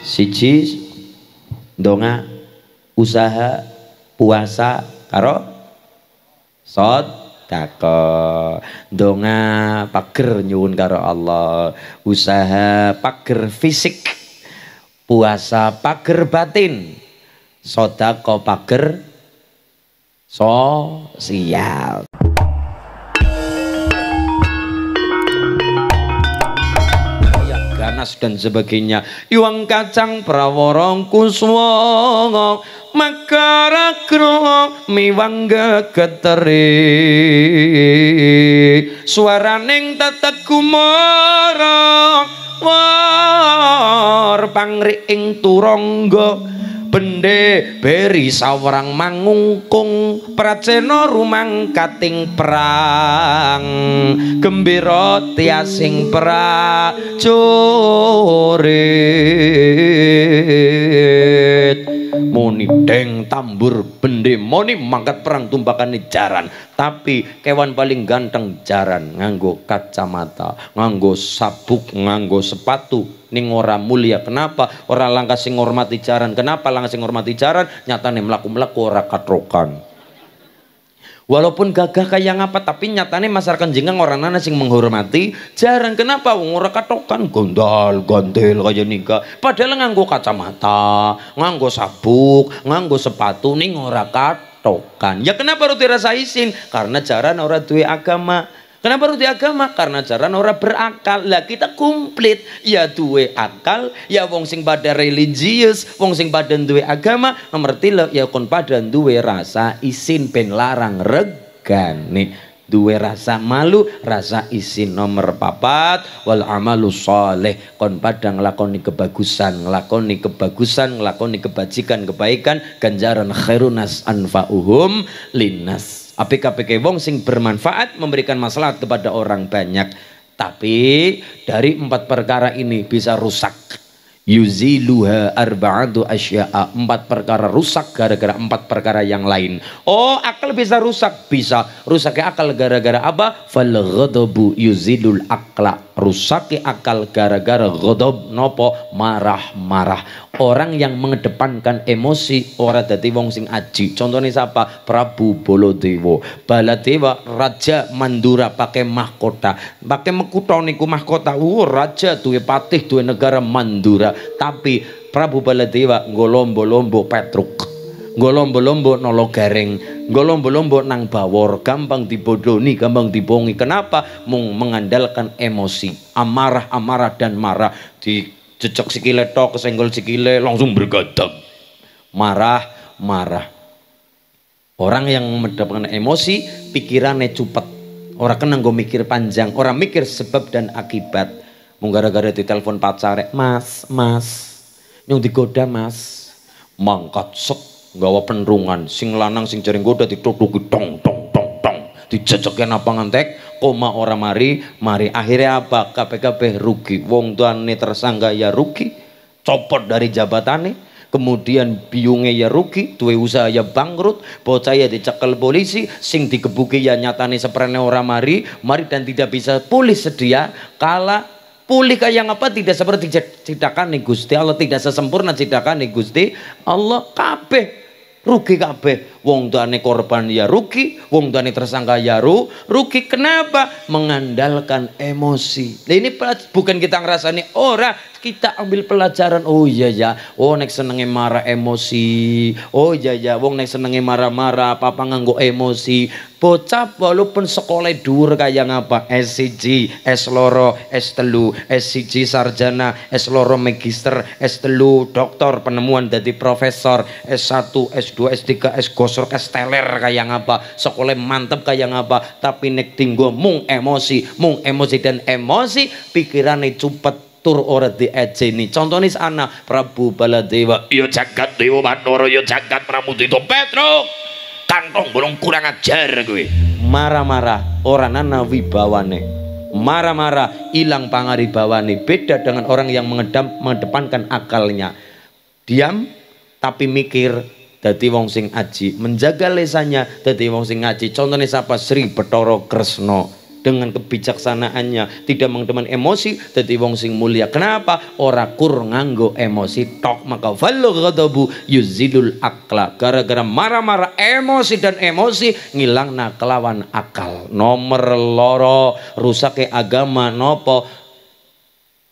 siji donga usaha puasa karo sod tako donga pager nyuwun karo Allah usaha pager fisik puasa pager batin sodako pager sosial panas dan sebagainya iwang kacang praworong kuswong makara kro miwang gegeteri suaraning tetek kumara war pangri ing turangga bende beri sawerang mangungkung praceno rumang kating perang gembira tiasing prajurit Moni deng tambur bende Moni mangkat perang tumbakan jaran Tapi kewan paling ganteng jaran Nganggo kacamata Nganggo sabuk Nganggo sepatu ning ora mulia kenapa ora langka sing ngormati jaran kenapa langka sing ngormati jaran nyatane melaku-melaku ora katrokan walaupun gagah kaya ngapa tapi nyatane masyarakat jengang orang nana sing menghormati jaran kenapa wong ora katokan gondol gondel kaya nika padahal nganggo kacamata nganggo sabuk nganggo sepatu ning ora katokan ya kenapa harus dirasa isin karena jaran ora duwe agama Kenapa harus di agama? Karena cara orang berakal. Lah kita komplit. Ya duwe akal, ya wong sing pada religius, wong sing pada duwe agama, ngerti lo ya kon pada duwe rasa isin pen larang nih dua rasa malu, rasa isin nomor papat wal amalu soleh. Kon pada ngelakoni kebagusan, ngelakoni kebagusan, ngelakoni kebajikan, kebaikan, ganjaran khairunas anfa'uhum linas APK-PK wong sing bermanfaat memberikan maslahat kepada orang banyak. Tapi dari empat perkara ini bisa rusak. Yuziluha arba'atu asya'a. Empat perkara rusak gara-gara empat perkara yang lain. Oh, akal bisa rusak. Bisa. Rusaknya akal gara-gara apa? Fal ghodobu yuzilul akla. Rusaknya akal gara-gara ghodob nopo marah-marah orang yang mengedepankan emosi orang dadi wong sing aji contohnya siapa Prabu Bolodewo, Baladewa raja Mandura pakai mahkota pakai mekuto niku mahkota uh, raja duwe patih tuh negara Mandura tapi Prabu Baladewa golombo lombo petruk golombo lombo nolo gareng lombo nang bawor gampang dibodoni gampang dibongi kenapa mung mengandalkan emosi amarah-amarah dan marah di jejak sikile tok kesenggol sikile langsung bergadang, marah marah orang yang mendapatkan emosi pikirannya cepat. orang kena gue mikir panjang orang mikir sebab dan akibat menggara gara di telepon pacar, mas mas yang digoda mas mangkat sok, gawa penerungan sing lanang sing jaring goda dituduki tong dong, dong, tong dijejekin apa ngantek koma ora mari mari akhirnya apa KPKP rugi wong tuane tersangka ya rugi copot dari jabatannya kemudian biungnya ya rugi duwe usaha ya bangkrut bocah ya dicekel polisi sing digebuki ya nyatane seprene ora mari mari dan tidak bisa pulih sedia kala pulih kayak apa tidak seperti cidakan nih Gusti Allah tidak sesempurna cidakan nih Gusti Allah kabeh rugi kabeh. Wong tuane korban ya rugi, wong tuane tersangka ya ru, rugi. Kenapa? Mengandalkan emosi. Nah, ini bukan kita ngerasani ora, kita ambil pelajaran oh iya ya oh nek senenge marah emosi oh iya ya wong nek senenge marah-marah papa nganggo emosi bocah walaupun sekolah dur kaya ngapa SCG S loro S telu SCG sarjana S loro magister S telu doktor penemuan jadi profesor S1 S2 S3 S gosor S teler kaya ngapa sekolah mantep kaya ngapa tapi nek tinggo mung emosi mung emosi dan emosi pikirannya cepet tur ora diejeni contohnya sana Prabu Baladewa iya jagat dewa Manoro iya jagat Pramudito Petro kantong belum kurang ajar gue. marah-marah orang nana wibawane marah-marah hilang pangaribawane beda dengan orang yang mengedam, mengedepankan akalnya diam tapi mikir dadi wong sing aji menjaga lesanya dadi wong sing aji contohnya siapa Sri Betoro Kresno dengan kebijaksanaannya tidak mengdemen emosi tetapi wong sing mulia kenapa ora kur nganggo emosi tok maka fallu ghadabu yuzidul akla gara-gara marah-marah emosi dan emosi ngilang lawan akal nomor loro rusaknya agama nopo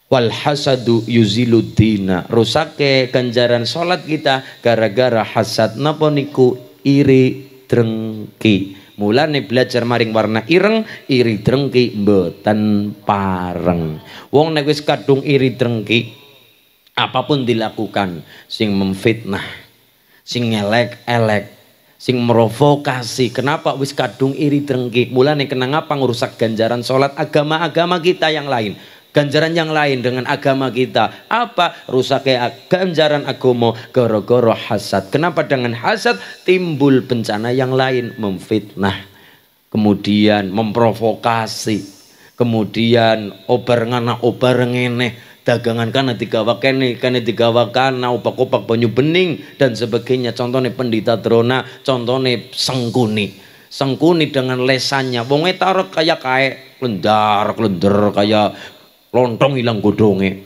wal hasadu Rusak rusaknya ganjaran sholat kita gara-gara hasad nopo niku iri drengki Mulane belajar maring warna ireng, iri drengki mboten pareng. Wong nek wis kadung iri drengki, apapun dilakukan sing memfitnah, sing ngelek elek sing merovokasi. Kenapa wis kadung iri drengki? Mulane kenang apa ngerusak ganjaran sholat, agama-agama kita yang lain? ganjaran yang lain dengan agama kita apa rusaknya ganjaran agomo goro-goro hasad kenapa dengan hasad timbul bencana yang lain memfitnah kemudian memprovokasi kemudian obar ngana obar ngeneh dagangan karena digawa kene karena digawa kana opak-opak banyu bening dan sebagainya contohnya pendita drona contohnya sengkuni sengkuni dengan lesannya wonge tarok kaya kae lendar lender kaya lontong hilang godongnya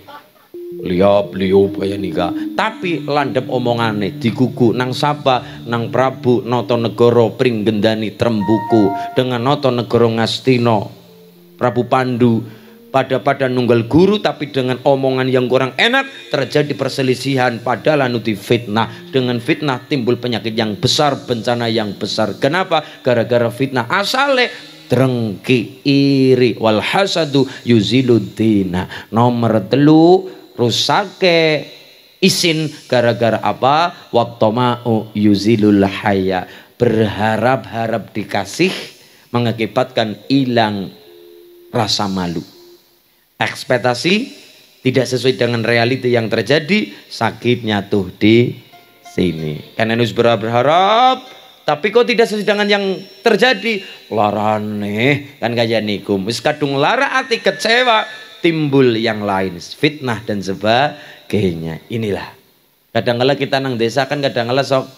liop liup nih nika tapi landep omongane digugu nang sapa nang Prabu Noto Negoro pring gendani Trembuku dengan Noto Negoro ngastino Prabu Pandu pada pada nunggal guru tapi dengan omongan yang kurang enak terjadi perselisihan pada lanuti fitnah dengan fitnah timbul penyakit yang besar bencana yang besar kenapa gara-gara fitnah asale drengki iri wal hasadu yuziluddina nomor telu rusake isin gara-gara apa wattoma'u yuzilul haya berharap-harap dikasih mengakibatkan hilang rasa malu ekspektasi tidak sesuai dengan realiti yang terjadi sakitnya tuh di sini karena harus berharap tapi kok tidak sedangan yang terjadi? Larane kan kaya nikum, Wis kadung lara ati kecewa, timbul yang lain, fitnah dan sebagainya. Inilah. Kadang-kala kita nang desa kan kadang-kala sok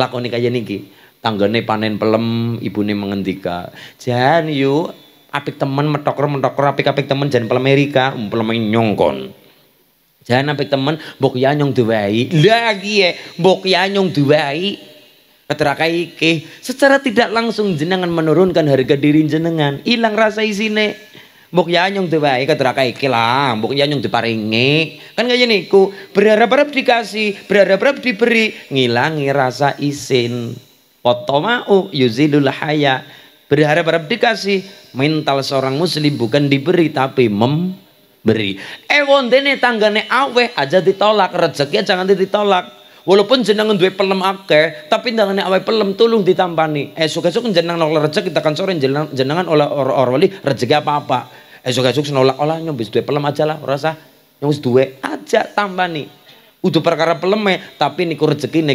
lakoni kaya niki. Tanggane panen pelem, ibune mengendika, "Jan yu apik temen metokro metokro apik apik temen jan pelem Amerika, um, pelem nyongkon." Jan apik temen bok ya nyong duwai. lagi ya bok ya nyong duwai. Keterakai ke, secara tidak langsung jenengan menurunkan harga diri jenengan. Hilang rasa isine. Mbok ya nyong tuh baik keterakai ke lah. Mbok ya nyong diparingi. Kan nih niku berharap-harap dikasih, berharap-harap diberi, ngilangi rasa isin. yuzi yuzilul haya. Berharap-harap dikasih. Mental seorang muslim bukan diberi tapi memberi. Eh wondene tanggane aweh aja ditolak, rezeki jangan ditolak Walaupun jenengan duwe pelem akeh, tapi ndangane awake pelem tulung Eh Esuk-esuk jenengan olah rezeki tekan sore jenangan oleh orang-orang wali rezeki apa-apa. Esuk-esuk senolak olah nyong dua duwe pelem aja lah rasa yang dua wis duwe aja Udah perkara peleme, tapi niku rezeki ne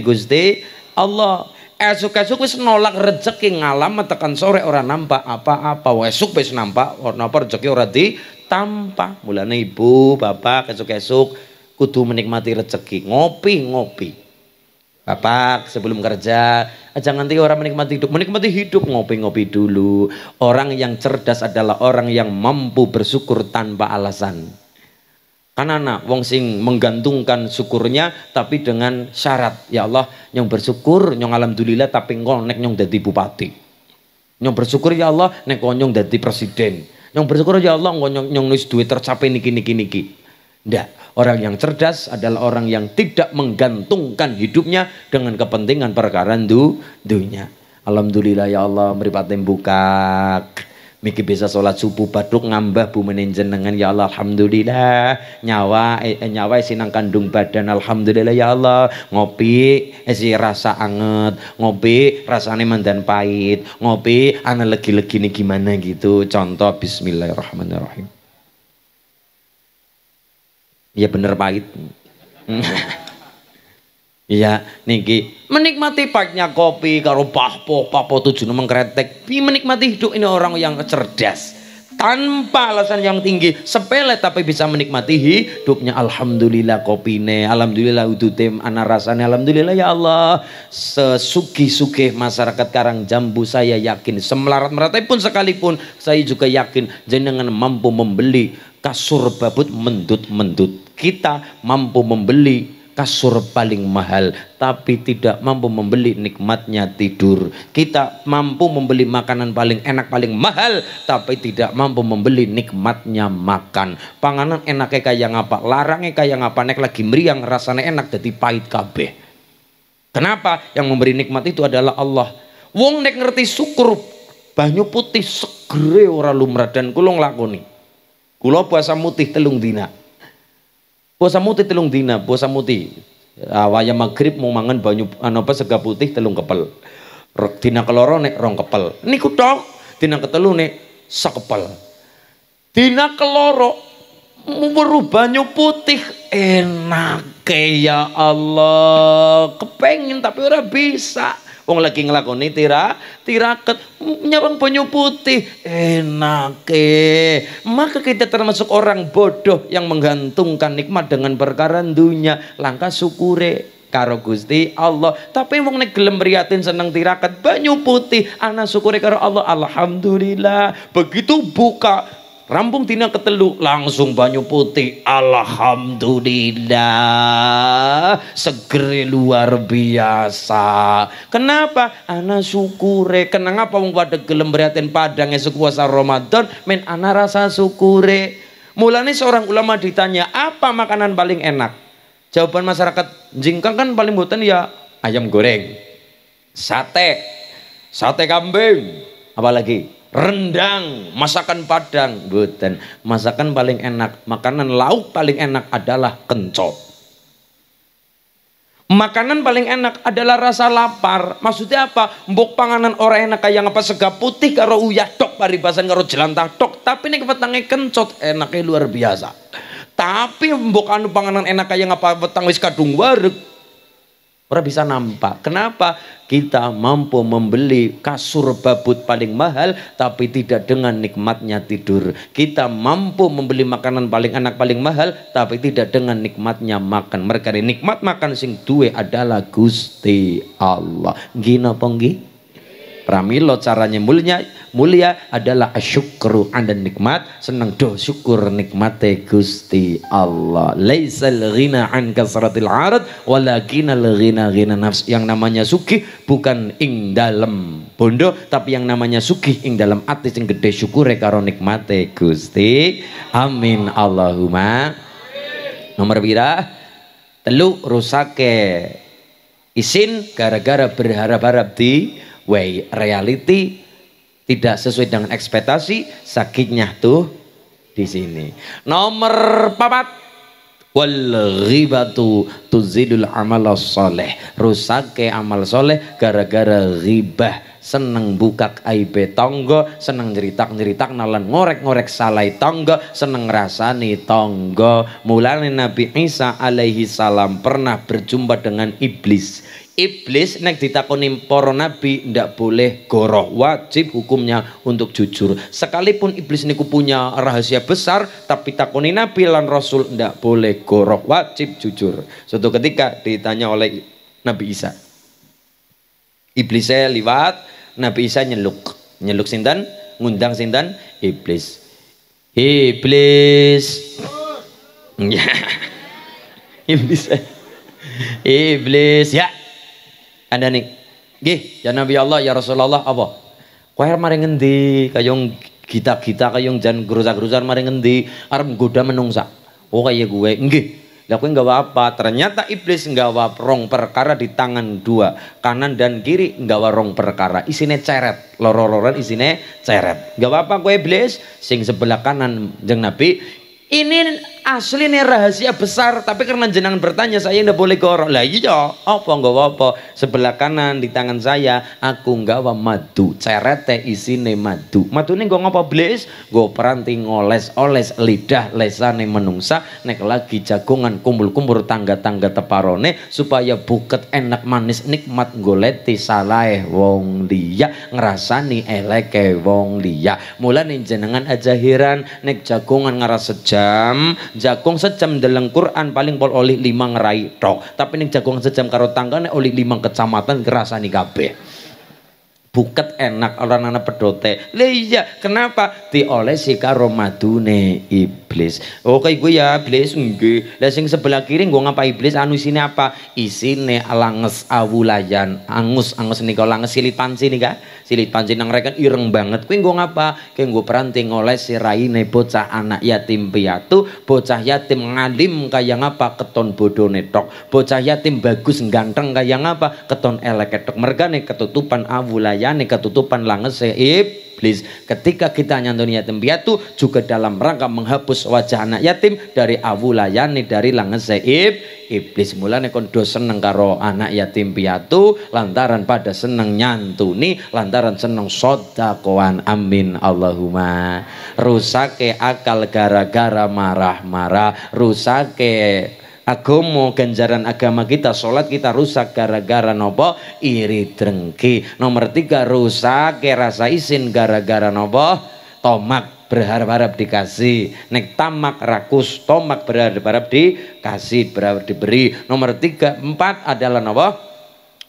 Allah. Esuk-esuk wis nolak rezeki ngalam tekan sore orang nampak apa-apa. Esuk wis nampak orang apa rezeki orang ora tanpa Mulane ibu, bapak esuk-esuk kudu menikmati rezeki ngopi ngopi Bapak sebelum kerja, eh, jangan nanti orang menikmati hidup, menikmati hidup ngopi-ngopi dulu. Orang yang cerdas adalah orang yang mampu bersyukur tanpa alasan. Karena anak wong sing menggantungkan syukurnya tapi dengan syarat, ya Allah, yang bersyukur, nyong alhamdulillah tapi ngonek nek nyong jadi bupati. Nyong bersyukur ya Allah, nek nyong jadi presiden. Nyong bersyukur ya Allah, engkau nyong, nyong nulis duit tercapai niki niki niki. Ndak, Orang yang cerdas adalah orang yang tidak menggantungkan hidupnya dengan kepentingan perkara du dunia. Alhamdulillah ya Allah meripat buka. Miki bisa sholat subuh baduk ngambah bu menjenengan ya Allah alhamdulillah nyawa eh, eh nyawa sinang kandung badan alhamdulillah ya Allah ngopi eh, si rasa anget ngopi rasanya mandan pahit ngopi anak lagi lagi ini gimana gitu contoh Bismillahirrahmanirrahim Ya bener pahit. Iya, niki menikmati pahitnya kopi karo pahpo, pahpo tujuh mengkretek. Menikmati hidup ini orang yang cerdas tanpa alasan yang tinggi sepele tapi bisa menikmati hidupnya alhamdulillah kopine alhamdulillah udutem anak rasanya alhamdulillah ya Allah sesuki sugih masyarakat karang jambu saya yakin semelarat meratai pun sekalipun saya juga yakin jenengan mampu membeli kasur babut mendut-mendut kita mampu membeli kasur paling mahal tapi tidak mampu membeli nikmatnya tidur kita mampu membeli makanan paling enak paling mahal tapi tidak mampu membeli nikmatnya makan panganan enaknya kayak ngapa larangnya kayak ngapa naik lagi meriang rasanya enak jadi pahit kabeh kenapa yang memberi nikmat itu adalah Allah wong nek ngerti syukur banyu putih segere ora lumrah dan kulung lakoni Kulo puasa mutih telung dina. Puasa mutih telung dina, puasa mutih. Awaya ah, maghrib mau mangan banyu anapa apa sega putih telung kepel. Dina keloro nek rong kepel. Niku tok, dina ketelu nek kepel, Dina keloro mau banyu putih enak ya Allah. kepengin tapi ora bisa wong lagi ngelakoni tira tiraket nyawang banyu putih enake maka kita termasuk orang bodoh yang menggantungkan nikmat dengan perkara dunia langkah syukure karo Gusti Allah. Tapi wong nek gelem riatin seneng tirakat banyu putih, anak syukure karo Allah. Alhamdulillah. Begitu buka Rambung tina ketelu langsung banyu putih. Alhamdulillah. Segeri luar biasa. Kenapa? Ana syukure. Kenapa wong pada gelem beratin padang sekuasa Ramadan. Men ana rasa syukure. Mulanya seorang ulama ditanya apa makanan paling enak? Jawaban masyarakat jingkang kan paling buatan ya ayam goreng, sate, sate kambing, apalagi rendang, masakan padang, buten. Masakan paling enak, makanan lauk paling enak adalah kencot Makanan paling enak adalah rasa lapar. Maksudnya apa? Mbok panganan orang enak kayak apa sega putih karo uyah tok paribasan karo jelantah tok, tapi ini kepetangnya kencot enaknya luar biasa. Tapi mbok anu panganan enak kayak apa petang wis kadung wareg, Orang bisa nampak. Kenapa? Kita mampu membeli kasur babut paling mahal tapi tidak dengan nikmatnya tidur. Kita mampu membeli makanan paling enak paling mahal tapi tidak dengan nikmatnya makan. Mereka nikmat makan sing duwe adalah Gusti Allah. Gina ponggi pramilo caranya mulia mulia adalah asyukru anda nikmat senang doh syukur nikmate gusti Allah laisal ghina an kasratil arad walakinal ghina ghina nafs yang namanya suki bukan ing dalam bondo tapi yang namanya suki ing dalam ati sing gede syukur karo nikmate gusti amin Allahumma nomor bira teluk rusake isin gara-gara berharap-harap di way reality tidak sesuai dengan ekspektasi sakitnya tuh di sini nomor papat wal ghibatu tuzidul amal soleh rusake amal soleh gara-gara ghibah seneng buka aib tonggo seneng cerita cerita nalan ngorek ngorek salai tonggo seneng rasani tonggo mulanya Nabi Isa alaihi salam pernah berjumpa dengan iblis Iblis nek ditakoni para nabi ndak boleh goroh, wajib hukumnya untuk jujur. Sekalipun iblis niku punya rahasia besar, tapi takoni nabi lan rasul ndak boleh goroh, wajib jujur. Suatu ketika ditanya oleh Nabi Isa. Iblis saya liwat, Nabi Isa nyeluk. Nyeluk sinten? Ngundang sinten? Iblis. Iblis. Iblis. Iblis ya anda nih. gih, ya Nabi Allah, ya Rasulullah apa? Kowe mari ngendi? Kayong kita kita kayong jan gerusa-gerusa mari ngendi? arm goda menungsa. Oh kayak gue, gih, Lah kowe apa apa? Ternyata iblis nggak rong perkara di tangan dua, kanan dan kiri nggak rong perkara. Isine ceret, lorororan isine ceret. Nggak apa apa gue iblis? Sing sebelah kanan jeng Nabi, ini Asli nih rahasia besar tapi karena jenengan bertanya saya ndak boleh gorok lah iya apa enggak apa sebelah kanan di tangan saya aku enggak apa madu cerete isine madu madu ini enggak ngapa blis gue peranti ngoles oles lidah lesane menungsa nek lagi jagungan kumbul kumpul tangga tangga teparone supaya buket enak manis nikmat goleti salaeh wong liya ngerasani eleke wong liya mulai jenengan aja heran nek jagungan ngerasa jam jagung sejam deleng Quran paling pol oleh lima ngerai tok tapi ini jagung sejam karo tanggane oleh lima kecamatan nih kabeh buket enak orang anak pedote lah iya kenapa dioleh si karo madune ibu iblis. Oke, gue ya iblis enggak. Lah sing sebelah kiri gue ngapa iblis anu sini apa? Isine langes awulayan. Angus angus nih langes silit panci kak. Silit panci nang rekan ireng banget. Kuwi gue ngapa? Kuwi gue peranting ngoleh si raine bocah anak yatim piatu, bocah yatim ngalim kaya ngapa keton bodoh tok. Bocah yatim bagus ganteng kaya ngapa keton elek tok. Mergane ketutupan awulayane ketutupan langese iblis iblis. Ketika kita nyantuni yatim piatu juga dalam rangka menghapus wajah anak yatim dari awulayani dari langit seib iblis. Mulane kon do seneng karo anak yatim piatu lantaran pada seneng nyantuni, lantaran seneng sodakoan. Amin Allahumma. Rusake akal gara-gara marah-marah, rusake agomo ganjaran agama kita sholat kita rusak gara-gara nopo iri drengki nomor tiga rusak kerasa isin gara-gara nopo tomak berharap-harap dikasih nek tamak rakus tomak berharap-harap dikasih berharap diberi nomor tiga empat adalah nopo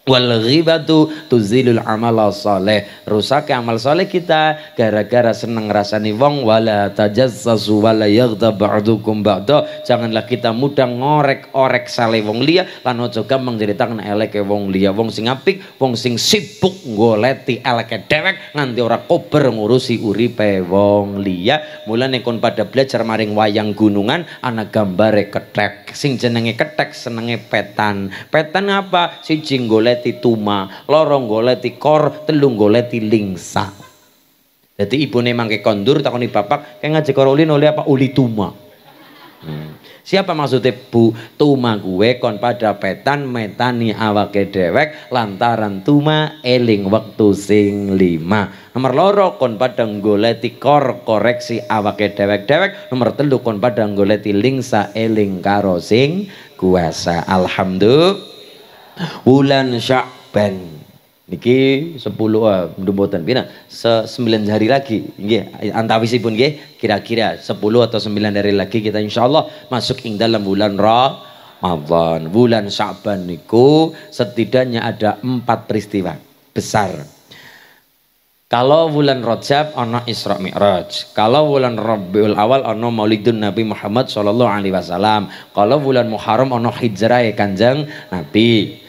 Wal ghibatu tuzilul amal soleh Rusak amal soleh kita Gara-gara seneng rasani wong Wala tajassasu wala yagda ba'dukum ba'da Janganlah kita mudah ngorek-orek sale wong liya Lan gampang menceritakan eleke wong liya Wong sing apik, wong sing sibuk Ngoleti eleke dewek Nganti ora kober ngurusi uripe wong liya Mulane kon pada belajar maring wayang gunungan Anak gambare ketek Sing jenenge ketek senenge petan Petan apa? Si jinggolek golek tuma, lorong golek kor, telung golek lingsa. Jadi ibu nih mangke kondur takoni bapak, kayak ngajak korolin oleh apa uli tuma. Hmm. Siapa maksudnya bu tuma gue kon pada petan metani awak ke dewek lantaran tuma eling waktu sing lima. Nomor loro kon pada goleti kor koreksi awak ke dewek dewek. Nomor telu kon pada goleti lingsa eling karo sing kuasa. Alhamdulillah bulan Sya'ban. Niki 10 ah mboten pina 9 hari lagi nggih antawisipun nggih kira-kira 10 atau 9 hari lagi kita insyaallah masuk ing dalam bulan Ramadan. Bulan Sya'ban niku setidaknya ada empat peristiwa besar kalau bulan Rajab ana Isra Mi'raj. Kalau bulan Rabiul Awal ana Maulidun Nabi Muhammad sallallahu alaihi wasallam. Kalau bulan Muharram ana Hijrah Kanjeng Nabi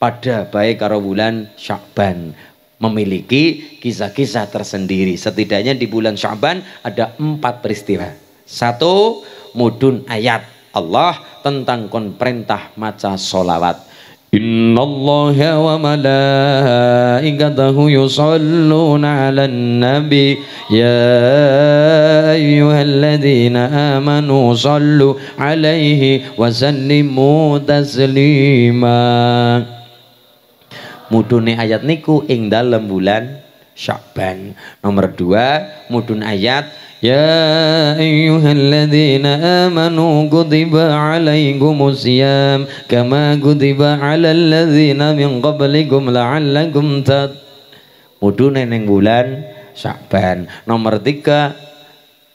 pada baik karo bulan Syakban memiliki kisah-kisah tersendiri. Setidaknya di bulan Syakban ada empat peristiwa. Satu, mudun ayat Allah tentang kon perintah maca solawat. Inna wa malaikatahu yusalluna ala nabi Ya ayyuhalladzina amanu sallu alaihi wa sallimu taslimah mudune ayat niku ing dalam bulan Syaban. Nomor dua, mudun ayat Ya ayyuhalladzina amanu kutiba alaikumus siyam kama kutiba alal ladzina min qablikum la'allakum tat. Mudun ning bulan Syaban. Nomor tiga,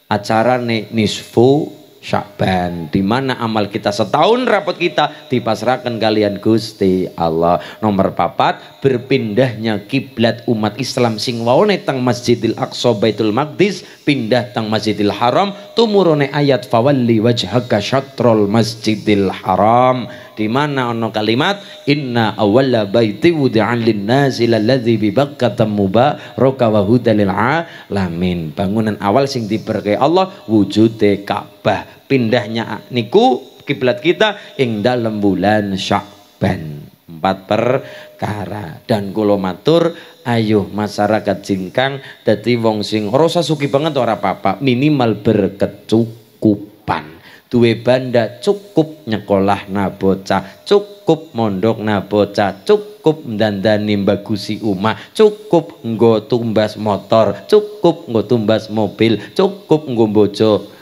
acara nih nisfu Syakban di mana amal kita setahun rapat kita dipasrahkan kalian Gusti Allah nomor papat berpindahnya kiblat umat Islam sing waone tang Masjidil Aqsa Baitul Maqdis pindah tang Masjidil Haram tumurone ayat fawalli wajhaka syatrol Masjidil Haram di mana ono kalimat inna awalla baiti wudi'an linnasi lalladzi bi Bakkah mubaraka wa hudalil alamin bangunan awal sing diberkahi Allah wujude Ka'bah pindahnya niku kiblat kita ing dalam bulan Syakban. Empat perkara dan kula matur ayo masyarakat jingkang dadi wong sing ora suki banget ora apa-apa minimal berkecukupan duwe banda cukup nyekolah nabocah cukup mondok nabocah cukup ndandani bagusi umah cukup nggo tumbas motor cukup nggo tumbas mobil cukup nggo bojo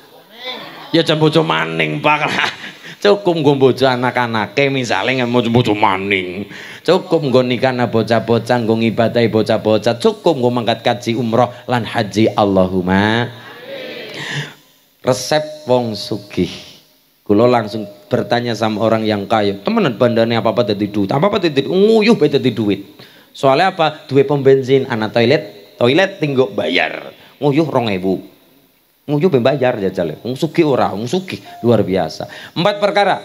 ya jam bojo maning pak, cukup gue bojo anak-anake anak mau mau bojo maning cukup gue nikah na bocah-bocah gue ngibadahi bocah-bocah cukup gue mangkat kaji umroh lan haji Allahumma resep wong sugih gue langsung bertanya sama orang yang kaya temenan bandarnya apa-apa dadi duit apa-apa duit nguyuh beda dadi duit soalnya apa duit pembenzin, anak toilet toilet tinggok bayar nguyuh rong ebu Nguyu bayar jajal. Wong sugih ora, wong sugih luar biasa. Empat perkara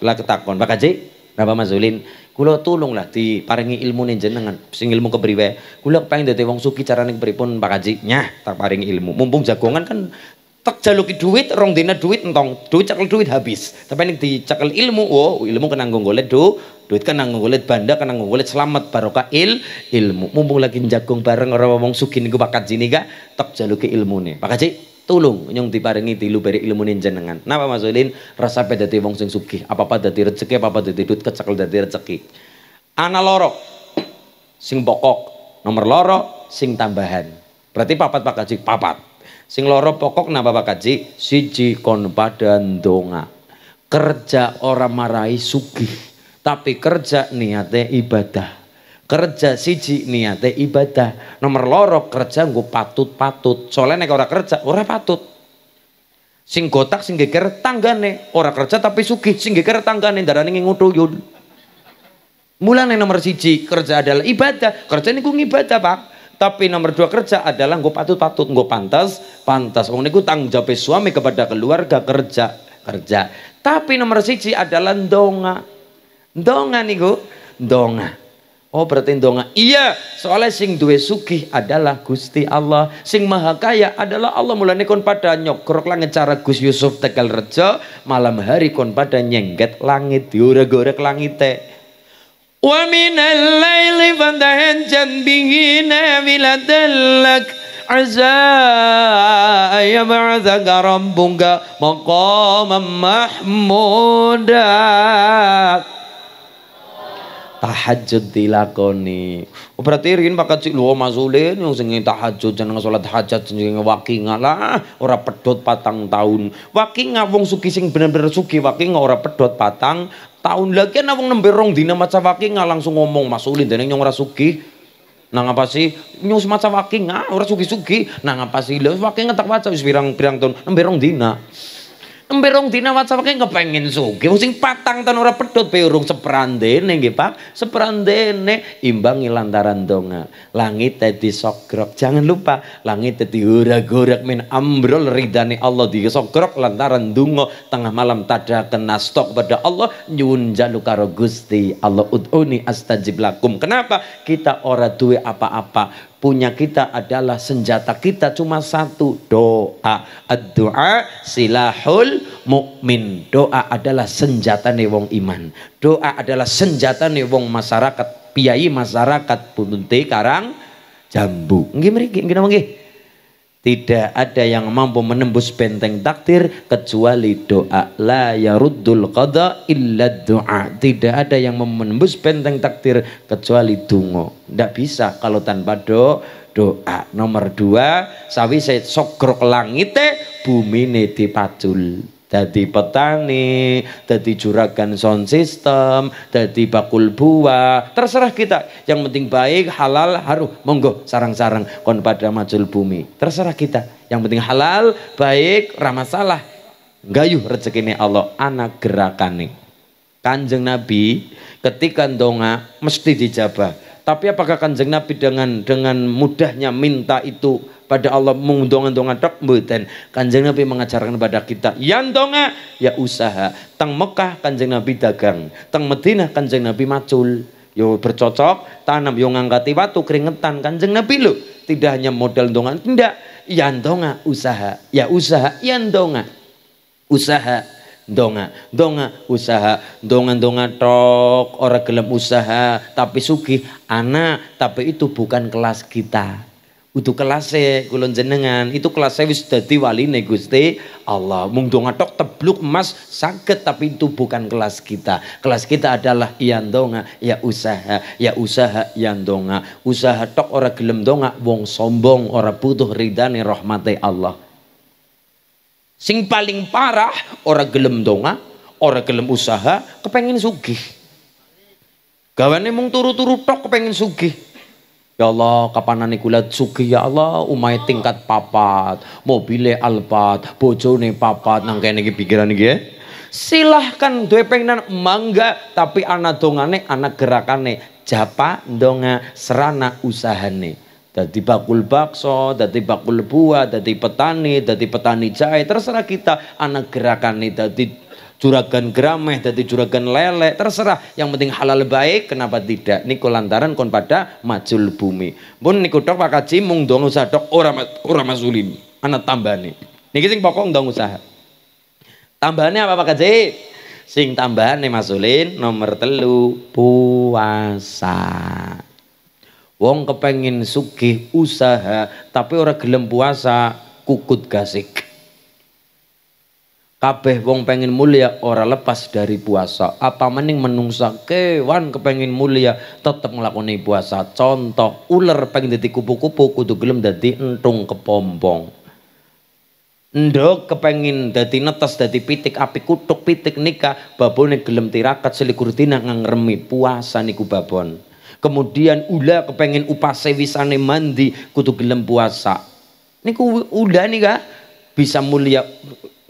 lah ketakon. Pak Haji, Bapak Mazulin, kula tulunglah diparingi ilmu jenengan, sing ilmu kepriwe. Kula pengen dadi wong sugih carane kepripun, Pak Haji? Nyah, tak paringi ilmu. Mumpung jagongan kan tak jaluki duit, rong dina duit entong, duit cekel duit habis. Tapi ning dicekel ilmu, oh ilmu kena nggo golek do, duit kena nggo golek banda, kena nggo selamat barokah il ilmu. Mumpung lagi jagung bareng orang wong sugih niku Pak sini gak, tak jaluki ilmu nih, Pak Kaji, tulung nyong diparingi beri ilmu dengan napa Mas Ulin resape dadi wong sing sugih apa-apa dadi rezeki apa-apa dadi duit kecekel dadi rezeki ana loro sing pokok nomor loro sing tambahan berarti papat Pak Kaji papat sing loro pokok napa Pak Kaji siji kon badan donga kerja orang marahi sugih tapi kerja niatnya ibadah kerja siji niate ibadah nomor loro kerja gue patut patut soalnya nek ora kerja ora patut sing gotak sing geger tanggane ora kerja tapi sugih sing geger tanggane darane ngutuyun mulane nomor siji kerja adalah ibadah kerja nih niku ngibadah pak tapi nomor dua kerja adalah gue patut patut gue pantas pantas wong niku tanggung jawab suami kepada keluarga kerja kerja tapi nomor siji adalah donga donga nih niku donga Oh berarti Iya, soalnya sing duwe sugih adalah Gusti Allah, sing maha kaya adalah Allah. Mulane kon pada nyokrok langit cara Gus Yusuf Tegal Rejo, malam hari kon pada nyengget langit, diorek gorek langite. Wa minal laili fantahajjan bihi nafilatal Aza ayah أن garam bunga مقاما tahajud dilakoni. Oh, berarti rin pakai cik lu masulin yang sengi tahajud jangan ngasolat hajat sengi wakinga lah ora pedot patang tahun. waking, ngawong suki sing bener-bener suki waking ora pedot patang tahun. lagi, wong nemberong dina maca ngalah langsung ngomong masulin jeneng yang ora suki. Nang apa sih nyus maca ngah ora suki-suki. Nang apa sih lu waki tak waca wis pirang-pirang tahun nemberong dina. Empe wat dina wacawange kepengin sugih. Sing patang tahun ora peurung pe urung seprandene nggih Pak. Seprandene imbangi lantaran donga. Langit sok grok, Jangan lupa langit tadi gorak-gorak men ambrol ridane Allah grok lantaran dungo tengah malam tada kena stok pada Allah nyuwun jalu karo Gusti Allah ud'uni astajib lakum. Kenapa? Kita ora duwe apa-apa punya kita adalah senjata kita cuma satu doa doa silahul mukmin doa adalah senjata nih wong iman doa adalah senjata nih wong masyarakat piyai masyarakat bunti karang jambu nggih mriki nggih nggih tidak ada yang mampu menembus benteng takdir kecuali doa. La yaruddul qada illa doa. Tidak ada yang menembus benteng takdir kecuali dungo. Tidak bisa kalau tanpa do, doa. Nomor dua, sawi saya sogrok langite bumi ini dipacul. Dadi petani, dadi juragan sound system, dadi bakul buah, terserah kita. Yang penting baik, halal, haruh, monggo sarang-sarang kon pada majul bumi. Terserah kita. Yang penting halal, baik, ramah salah. Gayuh rezekine Allah anak gerakane. Kanjeng Nabi ketika ndonga mesti dijabah. Tapi apakah Kanjeng Nabi dengan dengan mudahnya minta itu pada Allah mengundongan dongan tak mboten. Kanjeng Nabi mengajarkan kepada kita yang donga ya usaha. Tang Mekah Kanjeng Nabi dagang, tang Madinah Kanjeng Nabi macul. Yo bercocok, tanam yo ngangkati batu keringetan Kanjeng Nabi lo. Tidak hanya modal dongan, tidak. Yang donga usaha, ya usaha, yang donga usaha donga donga usaha donga donga tok orang gelem usaha tapi sugih anak tapi itu bukan kelas kita kelas kelase kulon jenengan itu kelas saya wis dadi wali Gusti Allah mung donga tok tebluk emas sakit tapi itu bukan kelas kita kelas kita adalah yang donga ya usaha ya usaha yang donga usaha tok ora gelem donga wong sombong ora butuh ridane rahmate Allah sing paling parah ora gelem donga ora gelem usaha kepengen sugih gawane mung turu-turu tok kepengen sugih Ya Allah, kapanan kula sugih ya Allah, umai tingkat papat, mobile alpat, bojone papat nang kene iki pikiran iki ya. Silahkan dua pengen mangga, tapi anak dongane, anak gerakane, japa donga serana usahane. Dadi bakul bakso, dadi bakul buah, dadi petani, dadi petani jahe, terserah kita anak gerakane dadi juragan gerameh dadi juragan lele terserah yang penting halal baik kenapa tidak niku lantaran kon pada majul bumi pun niku dok Pak Haji dong usah dok orang orang masulim anak nih niki sing pokok dong usaha tambahannya apa pakai Haji sing tambahan nih masulin nomor telu puasa wong kepengin sugih usaha tapi orang gelem puasa kukut gasik kabeh wong pengen mulia ora lepas dari puasa apa mending menungsa kewan kepengen mulia tetep ngelakoni puasa contoh ular pengen jadi kupu-kupu kudu gelem jadi entung kepompong ndok kepengen jadi netes jadi pitik api kutuk pitik nikah babone gelem tirakat selikur tina ngangremi puasa niku babon kemudian ula kepengen upase wisane mandi kudu gelem puasa niku ula nih kak bisa mulia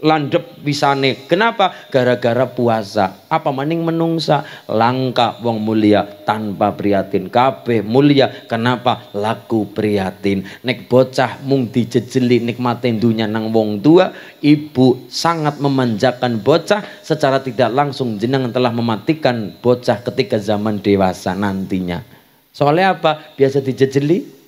landep wisane. Kenapa? Gara-gara puasa. Apa maning menungsa? Langka wong mulia tanpa prihatin. Kabeh mulia. Kenapa? Laku prihatin. Nek bocah mung dijejeli nikmatin dunia nang wong tua. Ibu sangat memanjakan bocah secara tidak langsung jeneng telah mematikan bocah ketika zaman dewasa nantinya. Soalnya apa? Biasa dijejeli.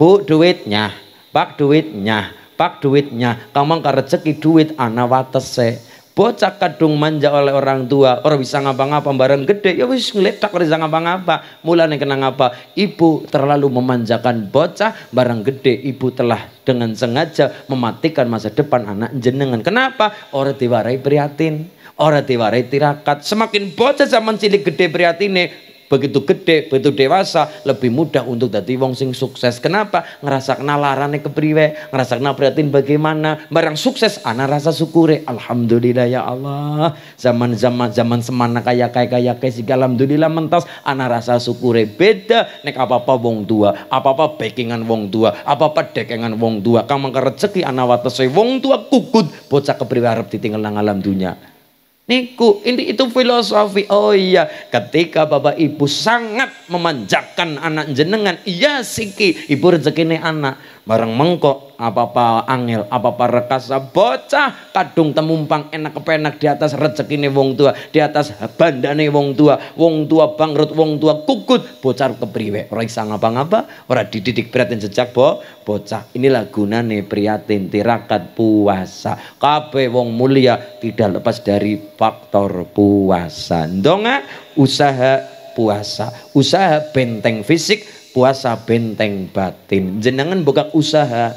Bu duitnya, pak duitnya, pak duitnya kamu enggak rezeki duit anak watese bocah kadung manja oleh orang tua orang bisa ngapa-ngapa bareng gede ya wis ngeletak orang bisa ngapa-ngapa mulanya kena ngapa ibu terlalu memanjakan bocah barang gede ibu telah dengan sengaja mematikan masa depan anak jenengan kenapa orang diwarai prihatin orang diwarai tirakat semakin bocah zaman cilik gede prihatine begitu gede, begitu dewasa, lebih mudah untuk dadi wong sing sukses. Kenapa? Ngerasa Ngerasakna larane kepriwe, kenal prihatin bagaimana. Barang sukses ana rasa syukure. Alhamdulillah ya Allah. Zaman-zaman zaman semana kaya kaya kaya kaya sih alhamdulillah mentas ana rasa syukure. Beda nek apa-apa wong tua, apa-apa backingan wong tua, apa-apa dekengan wong tua. Kamu mangka rezeki ana watese wong tua kukut bocah kepriwe arep ditinggal nang alam dunia. Niku ini itu filosofi. Oh iya, ketika Bapak Ibu sangat memanjakan anak jenengan, iya siki ibu ini anak bareng mengkok apa-apa angel apa-apa rekasa bocah kadung temumpang enak kepenak di atas rezeki nih wong tua di atas nih wong tua wong tua bangkrut wong tua kukut bocah kepriwe orang isa ngapa-ngapa orang dididik prihatin sejak bo bocah inilah guna nih prihatin tirakat puasa kape wong mulia tidak lepas dari faktor puasa ndonga usaha puasa usaha benteng fisik puasa benteng batin. Jenengan buka usaha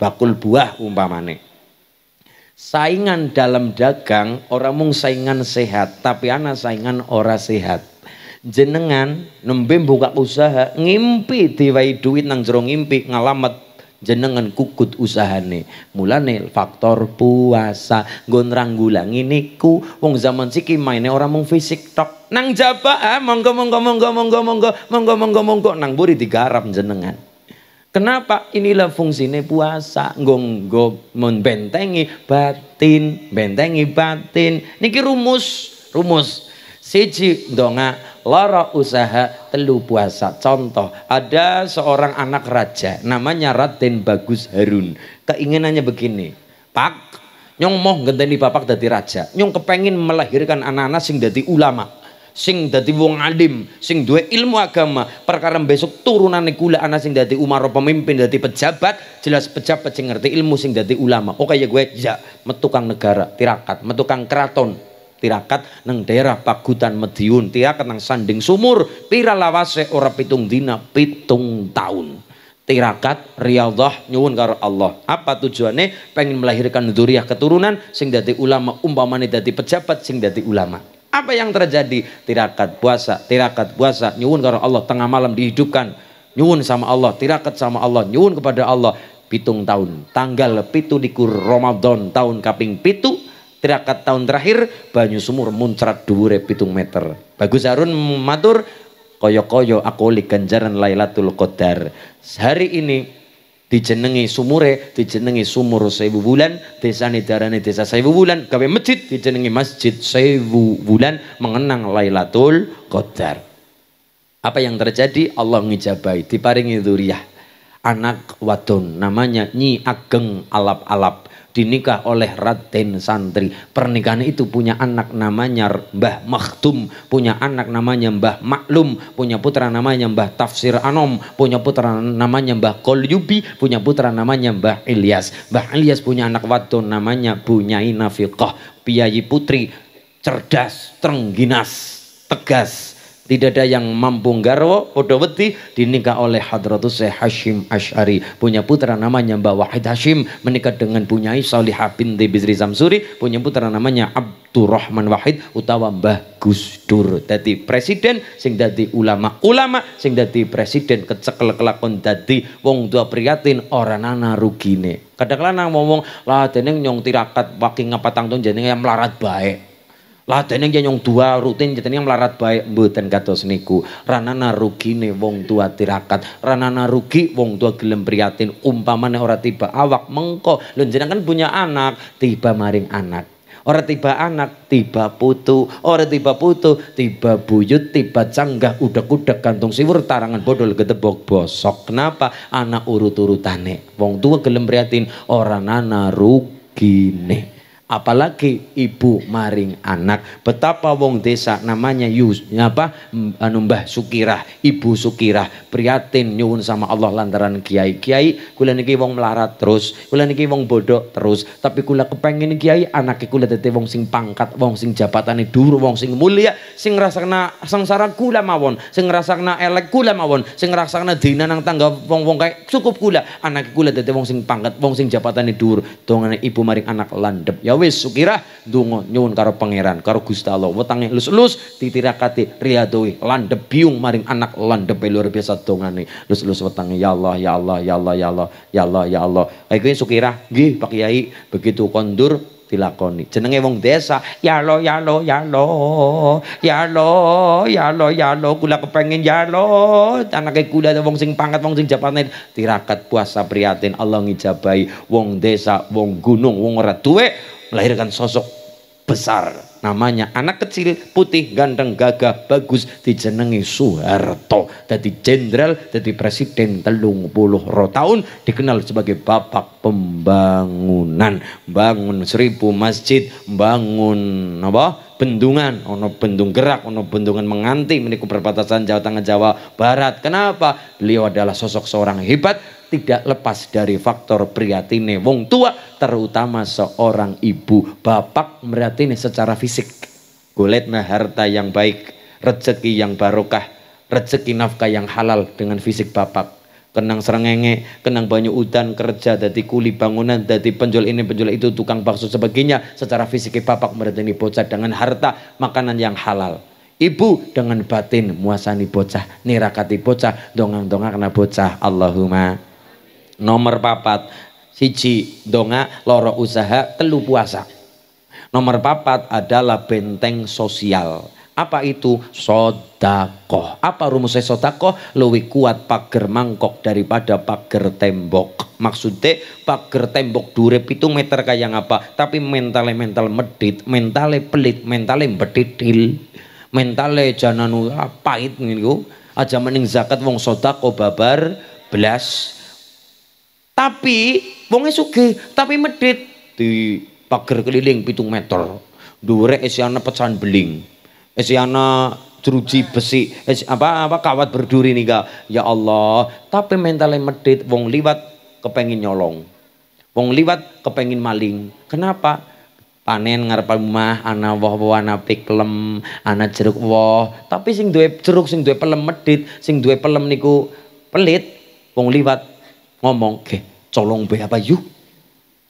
bakul buah umpamane. Saingan dalam dagang orang mung saingan sehat, tapi ana saingan ora sehat. Jenengan nembe buka usaha ngimpi diwai duit nang jero ngimpi ngalamet jenengan kukut usahane mulane faktor puasa gulang ranggulangi niku wong zaman siki maine orang mung fisik tok nang jaba ah, monggo monggo monggo monggo monggo monggo monggo monggo nang buri digarap jenengan Kenapa inilah fungsinya puasa gonggo membentengi batin, bentengi batin. Niki rumus, rumus. Siji donga loro usaha telu puasa contoh ada seorang anak raja namanya Raden Bagus Harun keinginannya begini pak nyong moh ngenteni bapak dadi raja nyong kepengin melahirkan anak-anak sing dadi ulama sing dadi wong alim sing duwe ilmu agama perkara besok turunan kula anak sing dadi umar pemimpin dadi pejabat jelas pejabat sing ngerti ilmu sing dadi ulama oke oh, ya gue ya metukang negara tirakat metukang keraton tirakat nang daerah Pagutan Madiun tirakat nang sanding sumur pira lawase ora pitung dina pitung tahun tirakat riyadhah nyuwun karo Allah. Apa tujuannya? Pengen melahirkan duriah keturunan sing dadi ulama, umpamane dadi pejabat sing dadi ulama. Apa yang terjadi? Tirakat puasa, tirakat puasa nyuwun karo Allah tengah malam dihidupkan. Nyuwun sama Allah, tirakat sama Allah, nyuwun kepada Allah. Pitung tahun, tanggal pitu dikur Ramadan tahun kaping pitu tirakat tahun terakhir banyu sumur muncrat dhuwure pitung meter Bagus Harun matur koyo-koyo aku li ganjaran Lailatul Qadar hari ini dijenengi sumure dijenengi sumur seibu bulan desa darane desa seibu bulan gawe masjid dijenengi masjid seibu bulan mengenang Lailatul Qadar apa yang terjadi Allah ngijabai diparingi dzuriyah anak wadon namanya Nyi Ageng Alap-alap dinikah oleh Raden Santri. Pernikahan itu punya anak namanya Mbah Maktum, punya anak namanya Mbah Maklum, punya putra namanya Mbah Tafsir Anom, punya putra namanya Mbah Kolyubi, punya putra namanya Mbah Ilyas. Mbah Ilyas punya anak wadon namanya Bunyai Nafiqah, piyayi putri cerdas, terengginas tegas, tidak ada yang mampu garwo podo wedi dinikah oleh Hadratus Syekh Hashim Ash'ari. Punya putra namanya Mbah Wahid Hashim menikah dengan punyai Salihah binti Bizri Zamsuri, punya putra namanya Abdurrahman Wahid utawa Mbah Gus Dur. Dadi presiden sing dadi ulama. Ulama sing dadi presiden kecekel kelakon dadi wong tua prihatin orang nana rugine. Kadang-kadang ngomong lah dening nyong tirakat waki ngapatang tuh yang melarat baik. Ladene jangan yang tua rutin yang melarat baik mboten kados niku. Ranana rugi nih wong tua tirakat, ranana rugi wong tua gelem umpama umpamane ora tiba awak mengko. Lho kan punya anak, tiba maring anak. Ora tiba anak, tiba putu. Ora tiba putu, tiba buyut, tiba canggah, udah-udah kantung siwur, tarangan bodol getebok bosok. Kenapa? Anak urut-urutane. Wong tua gelem priatin ora nana rugi nih apalagi ibu maring anak betapa wong desa namanya Yus apa anu Sukirah Ibu Sukirah prihatin nyuwun sama Allah lantaran kiai kiai kula niki wong melarat terus kula niki wong bodoh terus tapi kula kepengen kiai anak kula dadi wong sing pangkat wong sing jabatane dhuwur wong sing mulia sing ngrasakna sengsara kula mawon sing ngrasakna elek kula mawon sing ngrasakna dina nang tangga wong-wong kae cukup kula anak kula dadi wong sing pangkat wong sing jabatane dhuwur dongane ibu maring anak landep ya wis Sukira, dungo nyuwun karo pangeran karo Gusti Allah wetange lus-lus titirakati riadoi lande piung maring anak lande depe luar biasa dongane lus-lus wetange ya Allah ya Allah ya Allah ya Allah ya Allah ya Allah kae sukirah gih Pak Kiai begitu kondur dilakoni jenenge wong desa ya lo ya lo ya lo ya lo ya lo ya lo kula kepengin ya lo anake kula wong sing pangkat wong sing jabatan tirakat puasa priatin Allah ngijabahi wong desa wong gunung wong ora melahirkan sosok besar namanya anak kecil putih ganteng gagah bagus dijenengi Soeharto jadi jenderal jadi presiden telung puluh roh tahun dikenal sebagai bapak pembangunan bangun seribu masjid bangun apa bendungan ono bendung gerak ono bendungan menganti meniku perbatasan Jawa Tengah Jawa Barat kenapa beliau adalah sosok seorang hebat tidak lepas dari faktor priatine wong tua terutama seorang ibu bapak merhatini secara fisik nah harta yang baik rezeki yang barokah rezeki nafkah yang halal dengan fisik bapak kenang serengenge, kenang banyak udan, kerja, dari kuli bangunan, dari penjual ini, penjual itu, tukang bakso, sebagainya. Secara fisik bapak meredani bocah dengan harta, makanan yang halal. Ibu dengan batin muasani bocah, nirakati bocah, dongang-dongang kena bocah. Allahumma nomor papat siji donga loro usaha telu puasa nomor papat adalah benteng sosial apa itu sodako? apa rumusnya sodako? lebih kuat pagar mangkok daripada pagar tembok maksudnya pagar tembok dure itu meter kayak apa tapi mentale mental medit mentale pelit mentale bedidil mentale jananu apa pahit gitu. aja mending zakat wong sodakoh babar belas tapi wonge sugih, tapi medit di pagar keliling pitung meter. Dure esiana pecahan beling. esiana jeruji besi es apa apa kawat berduri nih kak ya Allah tapi mentalnya medit wong liwat kepengin nyolong wong liwat kepengin maling kenapa panen ngarep rumah ana woh woh ana piklem ana jeruk woh tapi sing duwe jeruk sing duwe pelem medit sing duwe pelem niku pelit wong liwat ngomong ke colong be apa yuk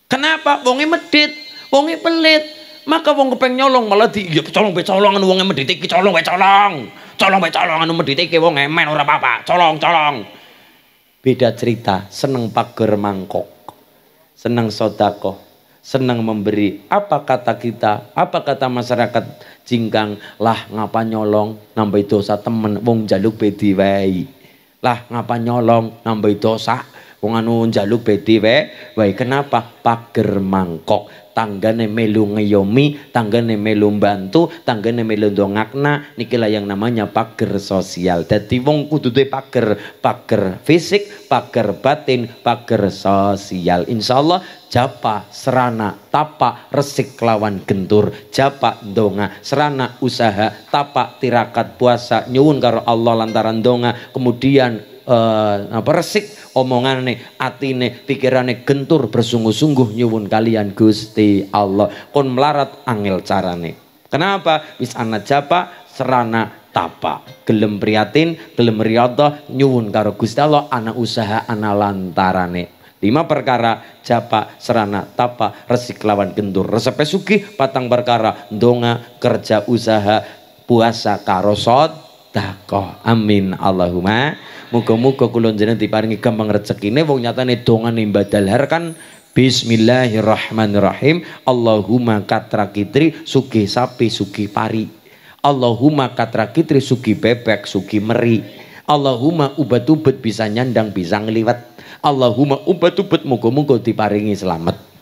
kenapa wongi medit wongi pelit maka wong kepeng nyolong malah di ya colong be colongan wongi medit iki colong be colong colong be colongan medit iki wong emen ora apa colong colong beda cerita seneng pagar mangkok seneng sodako seneng memberi. Apa kata kita? Apa kata masyarakat jingkang? Lah ngapa nyolong nambah dosa temen wong jaluk bedi wai Lah ngapa nyolong nambah dosa Wong anu njaluk bedi wae. Wae kenapa? Pager mangkok. Tanggane melu ngeyomi, tanggane melu bantu, tanggane melu dongakna. Nikilah yang namanya pager sosial. Dadi wong kudu duwe pager, pager fisik, pager batin, pager sosial. Insya Allah japa serana tapa resik lawan gentur japa donga serana usaha tapa tirakat puasa nyuwun karo Allah lantaran donga kemudian uh, apa resik omongane atine pikirane gentur bersungguh-sungguh nyuwun kalian Gusti Allah kon melarat angel carane kenapa wis anak japa serana tapa gelem priatin gelem riyadhah nyuwun karo Gusti Allah ana usaha ana lantarane lima perkara japa serana tapa resik lawan gentur resepe suki patang perkara donga kerja usaha puasa karosot sadaqah. Amin Allahumma. Muga-muga kula jenengan diparingi gampang rezekine wong nyatane dongan imbadal har kan Bismillahirrahmanirrahim. Allahumma katra kitri sugi sapi sugi pari. Allahumma katra kitri sugi bebek sugi meri. Allahumma ubat-ubat bisa nyandang bisa ngeliwat. Allahumma ubat-ubat muga-muga diparingi selamat.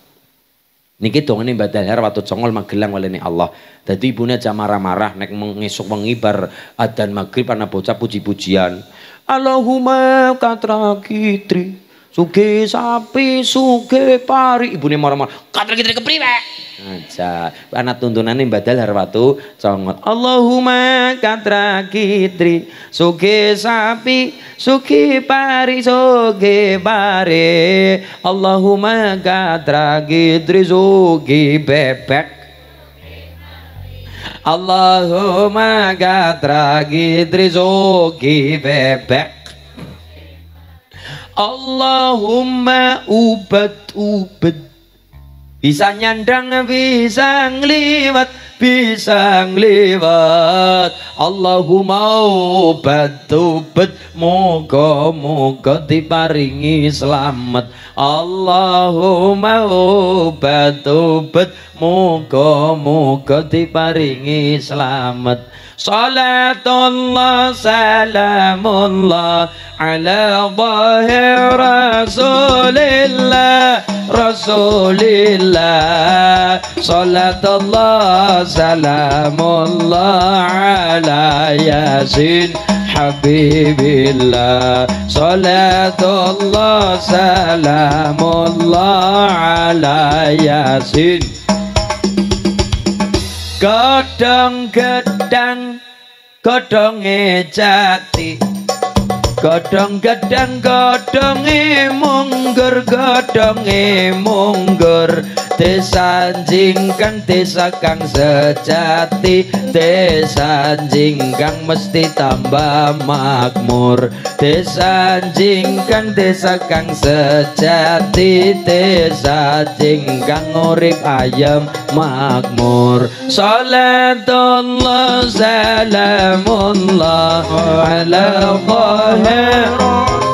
Niki ini badal her waktu congol magelang walene Allah. tadi ibunya aja marah-marah nek mengibar wengi bar adzan magrib bocah puji-pujian. Allahumma Suge sapi, suge pari. ini marah-marah. Katel kita kepriwe. Aja. Anak tuntunan ini badal harwatu congot. Allahumma katra kitri suge sapi, suge pari, suge pari. Allahumma katra kitri suge bebek. Allahumma katra kitri suge bebek. Allahumma ubat ubat bisa nyandang bisa ngliwat bisa ngliwat Allahumma ubat ubat moga moga diparingi selamat Allahumma ubat ubat moga moga diparingi selamat صلاة الله سلام الله على ظاهر رسول الله رسول الله صلاة الله سلام الله على ياسين حبيب الله صلاة الله سلام الله على ياسين Godong gedang godonge jati Godong gedang godonge munggur munggur, godong, godong, munggur. desa jingkang desa kang sejati desa jingkang mesti tambah makmur desa jingkang desa kang sejati desa jingkang urip ayam makmur salatullah salamullah ala khairah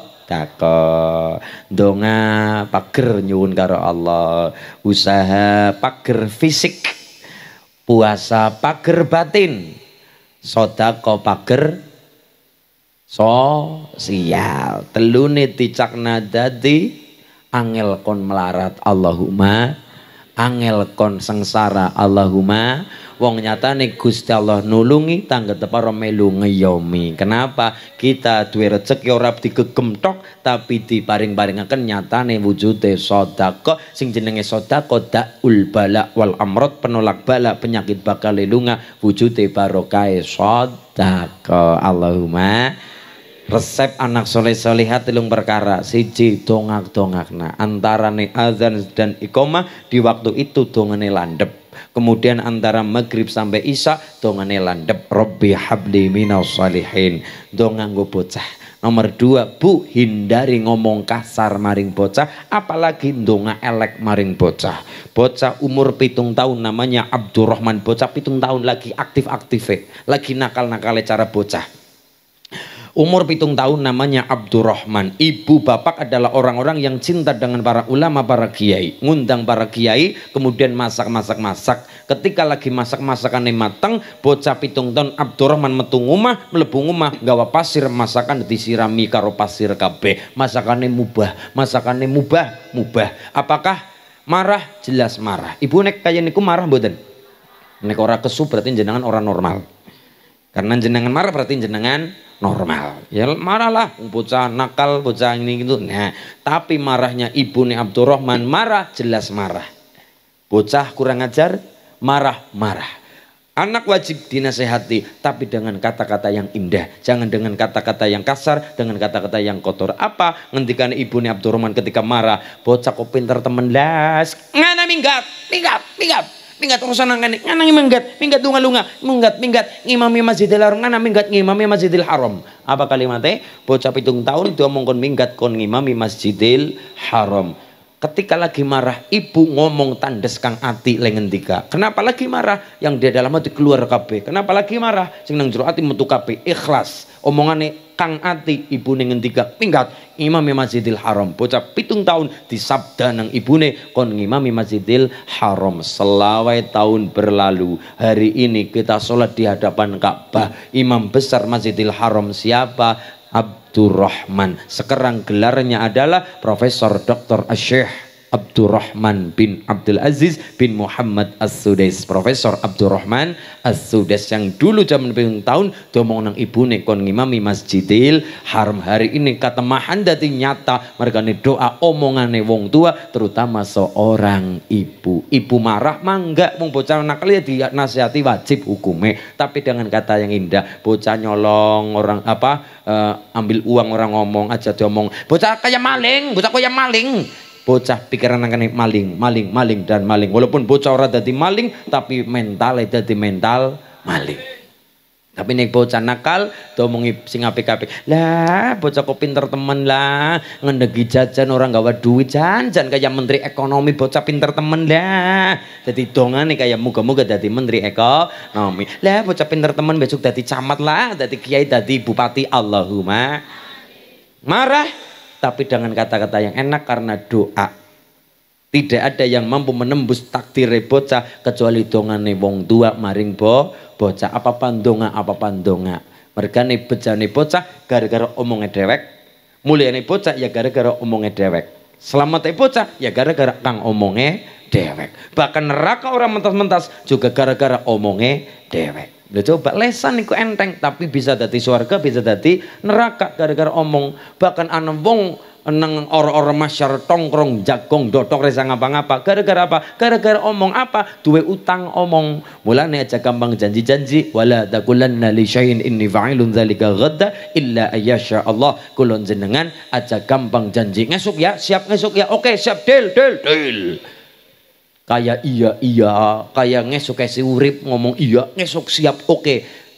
takon donga pager nyuwun karo Allah usaha pager fisik puasa pager batin sodako pager sosial telune ticakna dadi angel kon melarat Allahumma angel kon sengsara Allahumma wong nih, Gusti Allah nulungi tangga para melu ngeyomi kenapa kita duwe rezeki ora digegem tok tapi diparing nyata nih wujudnya sodako. sing jenenge sodako dak bala wal amrod penolak bala penyakit bakal lunga wujude barokai e sodako Allahumma resep anak soleh solehat telung perkara siji dongak dongak na antara nih azan dan ikoma di waktu itu dongane landep kemudian antara maghrib sampai isya dongane landep Robbi habli minas salihin dongang gue bocah Nomor dua, bu hindari ngomong kasar maring bocah, apalagi donga elek maring bocah. Bocah umur pitung tahun namanya Abdurrahman, bocah pitung tahun lagi aktif-aktif, lagi nakal-nakalnya cara bocah Umur pitung tahun namanya Abdurrahman. Ibu bapak adalah orang-orang yang cinta dengan para ulama, para kiai. Ngundang para kiai, kemudian masak-masak-masak. Ketika lagi masak-masakan yang matang, bocah pitung tahun Abdurrahman metung umah, melebung umah, gawa pasir, masakan disirami karo pasir kabeh. Masakannya mubah, masakannya mubah, mubah. Apakah marah? Jelas marah. Ibu nek kaya niku marah mboten? Nek orang kesu berarti jenengan orang normal. Karena jenengan marah berarti jenengan normal. Ya marahlah bocah nakal, bocah ini gitu. Nah, tapi marahnya ibu nih Abdurrahman marah jelas marah. Bocah kurang ajar marah-marah. Anak wajib dinasehati tapi dengan kata-kata yang indah, jangan dengan kata-kata yang kasar, dengan kata-kata yang kotor. Apa ngendikan nih Abdurrahman ketika marah, bocah kok pinter temen las, ngana minggat, minggat, minggat minggat urusan nang kanik nganang minggat minggat dunga lunga minggat minggat ngimami masjidil haram nang minggat ngimami masjidil haram apa kalimatnya bocah pitung tahun itu ngomong kon minggat kon ngimami masjidil haram ketika lagi marah ibu ngomong tandes kang ati tiga kenapa lagi marah yang dia dalam hati keluar kape kenapa lagi marah sing nang jero ati metu kape ikhlas omongane kang ati Ibu ibune ngendika tingkat Imam Masjidil Haram bocah pitung tahun disabda nang Neng kon Imam Masjidil Haram selawai tahun berlalu hari ini kita sholat di hadapan Ka'bah imam besar Masjidil Haram siapa Abdurrahman sekarang gelarnya adalah Profesor Dr. Asyikh Abdurrahman bin Abdul Aziz bin Muhammad As-Sudais. Profesor Abdurrahman As-Sudais yang dulu zaman bingung tahun domong nang ibu nih kon ngimami masjidil haram hari ini kata Mahanda nyata mereka nih doa omongan omongane wong tua terutama seorang ibu. Ibu marah mangga mau bocah nakal ya dinasihati wajib hukumnya tapi dengan kata yang indah bocah nyolong orang apa uh, ambil uang orang ngomong aja diomong bocah kayak maling bocah kayak maling bocah pikiran akan maling, maling, maling dan maling. Walaupun bocah orang jadi maling tapi mental jadi e mental maling. Tapi nih bocah nakal tuh mau sing singa apik Lah, bocah kok pinter temen lah, ngendegi jajan orang gawat duit jajan kayak menteri ekonomi bocah pinter temen lah. dongan nih kayak muga-muga jadi menteri ekonomi. Lah, bocah pinter temen besok jadi camat lah, jadi kiai, jadi bupati Allahumma. Marah tapi dengan kata-kata yang enak karena doa. Tidak ada yang mampu menembus takdir bocah kecuali dongane wong tua maring bo bocah apa pandonga apa pandonga. Mereka nih bocah gara-gara omongnya dewek. nih bocah ya gara-gara omongnya dewek. Selamat nih bocah ya gara-gara kang omongnya dewek. Bahkan neraka orang mentas-mentas juga gara-gara omongnya dewek. Lah coba lesan niku enteng tapi bisa dati suarga bisa dati neraka gara-gara omong. Bahkan anembong wong orang-orang orang masyar tongkrong jagong dotok resa ngapa-ngapa gara-gara apa? Gara-gara omong apa? Duwe utang omong. Mulane aja gampang janji-janji wala dakulan nali syai'in inni fa'ilun zalika ghadda illa ayyasha Allah. Kulon jenengan aja gampang janji ngesuk ya, siap ngesuk ya. Oke, siap deal deal deal kayak iya iya kayak ngesok kasih urip ngomong iya ngesok siap oke okay.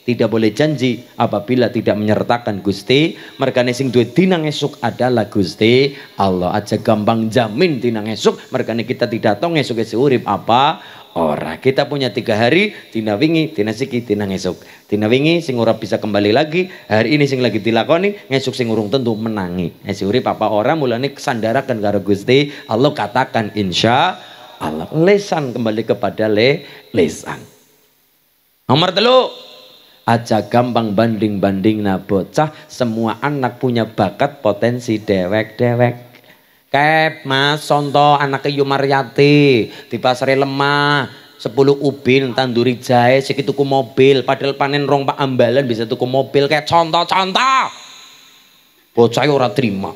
tidak boleh janji apabila tidak menyertakan Gusti mereka sing duit dina ngesok adalah Gusti Allah aja gampang jamin dina ngesok mereka kita tidak tahu ngesok kasih urip apa ora kita punya tiga hari dina wingi dina siki dina ngesok dina wingi sing ora bisa kembali lagi hari ini sing lagi dilakoni ngesok sing urung tentu menangi ngesok urip apa orang mulanya sandarakan karo Gusti Allah katakan insya alam. Lesan kembali kepada le, lesan. Nomor telu, aja gampang banding-banding na bocah semua anak punya bakat potensi dewek-dewek Kep mas contoh anak Yumaryati Yumaryati. di pasar lemah 10 ubin tanduri jahe segitu tuku mobil padahal panen rong pak ambalan bisa tuku mobil kayak contoh contoh bocah ya ora terima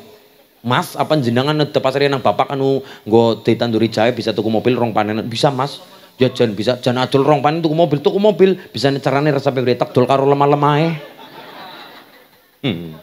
Mas, apa jenengan tepat pasar yang bapak anu nggo ditanduri jahe bisa tuku mobil rong panen. Bisa, Mas. Ya jangan bisa jangan adol rong panen tuku mobil, tuku mobil. Bisa carane rasa kretek dol karo lemah eh. Hmm.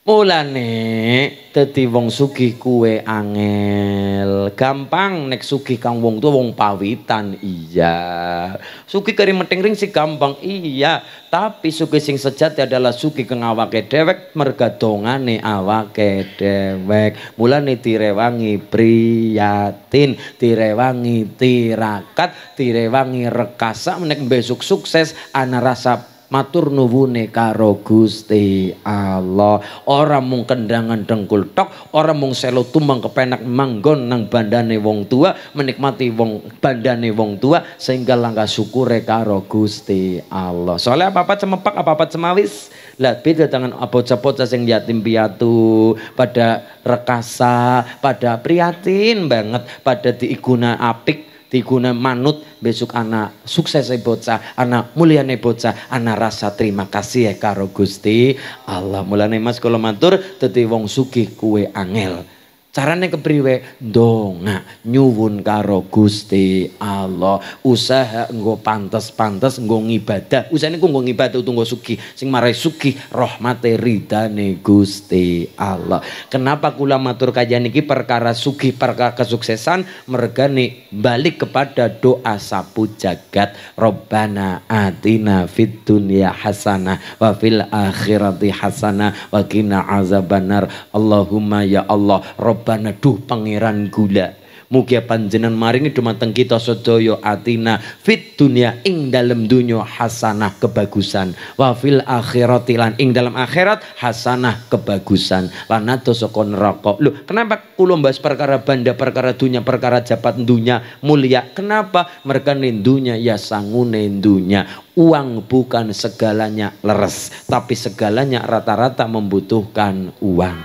Mulane dadi wong sugih kue angel. Gampang nek sugih kang wong tuwa wong pawitan iya. Sugih kari meting sih gampang iya, tapi sugih sing sejati adalah sugih kang awake dhewek merga dongane awake dhewek. Mulane direwangi priyatin, direwangi tirakat, direwangi rekasa nek besok sukses ana rasa matur nuwune karo Gusti Allah. Ora mung kendangan dengkul tok, ora mung selo tumang kepenak manggon nang bandane wong tua, menikmati wong bandane wong tua sehingga langkah syukure karo Gusti Allah. Soalnya apa-apa cemepak, apa-apa cemawis. Lah beda dengan bocah-bocah sing yatim piatu, pada rekasa, pada priatin banget, pada diiguna apik diguna manut besok anak sukses bocah, anak muliane bocah, anak rasa terima kasih ya karo Gusti Allah. Mulane Mas kalau matur dadi wong sugih kue angel. Carane kepriwe? donga nyuwun karo Gusti Allah. Usaha nggo pantas pantes nggo ngibadah. Usahane ku nggo ngibadah utung suki. Sing marai suki roh rahmate ridane Gusti Allah. Kenapa kula matur kajian iki perkara suki perkara kesuksesan mergane balik kepada doa sapu jagat Robbana atina fid dunya hasanah wa fil akhirati hasana wa qina azabannar. Allahumma ya Allah Rob korban duh pangeran gula mugi panjenan maringi dumateng kita sedaya atina fit dunia ing dalam dunia hasanah kebagusan wa fil akhirati lan ing dalam akhirat hasanah kebagusan lan ato saka neraka. Lho, kenapa kula mbahas perkara banda perkara dunia perkara jabat dunia mulia? Kenapa? Mereka nindunya ya sangune dunia Uang bukan segalanya leres, tapi segalanya rata-rata membutuhkan uang.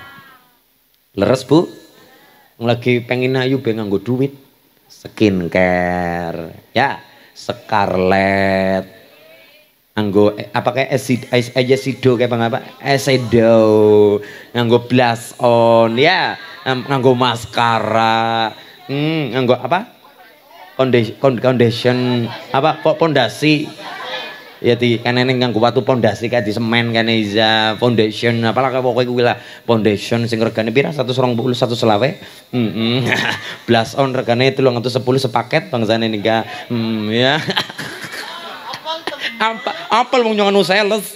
Leres, Bu? lagi pengen ayu pengen gue duit skincare ya scarlet anggo eh, apa kayak acid aja sido kayak apa apa esido nganggo blush on ya nganggo maskara hmm, nganggo apa foundation apa kok pondasi ya di kene ning nganggo batu pondasi kae di semen kene Iza foundation apalah kaya gue gue lah foundation sing regane pira 120 120 heeh mm -mm. blast on regane sepuluh sepaket bang nih gak mm, ya apel apel wong nyono sales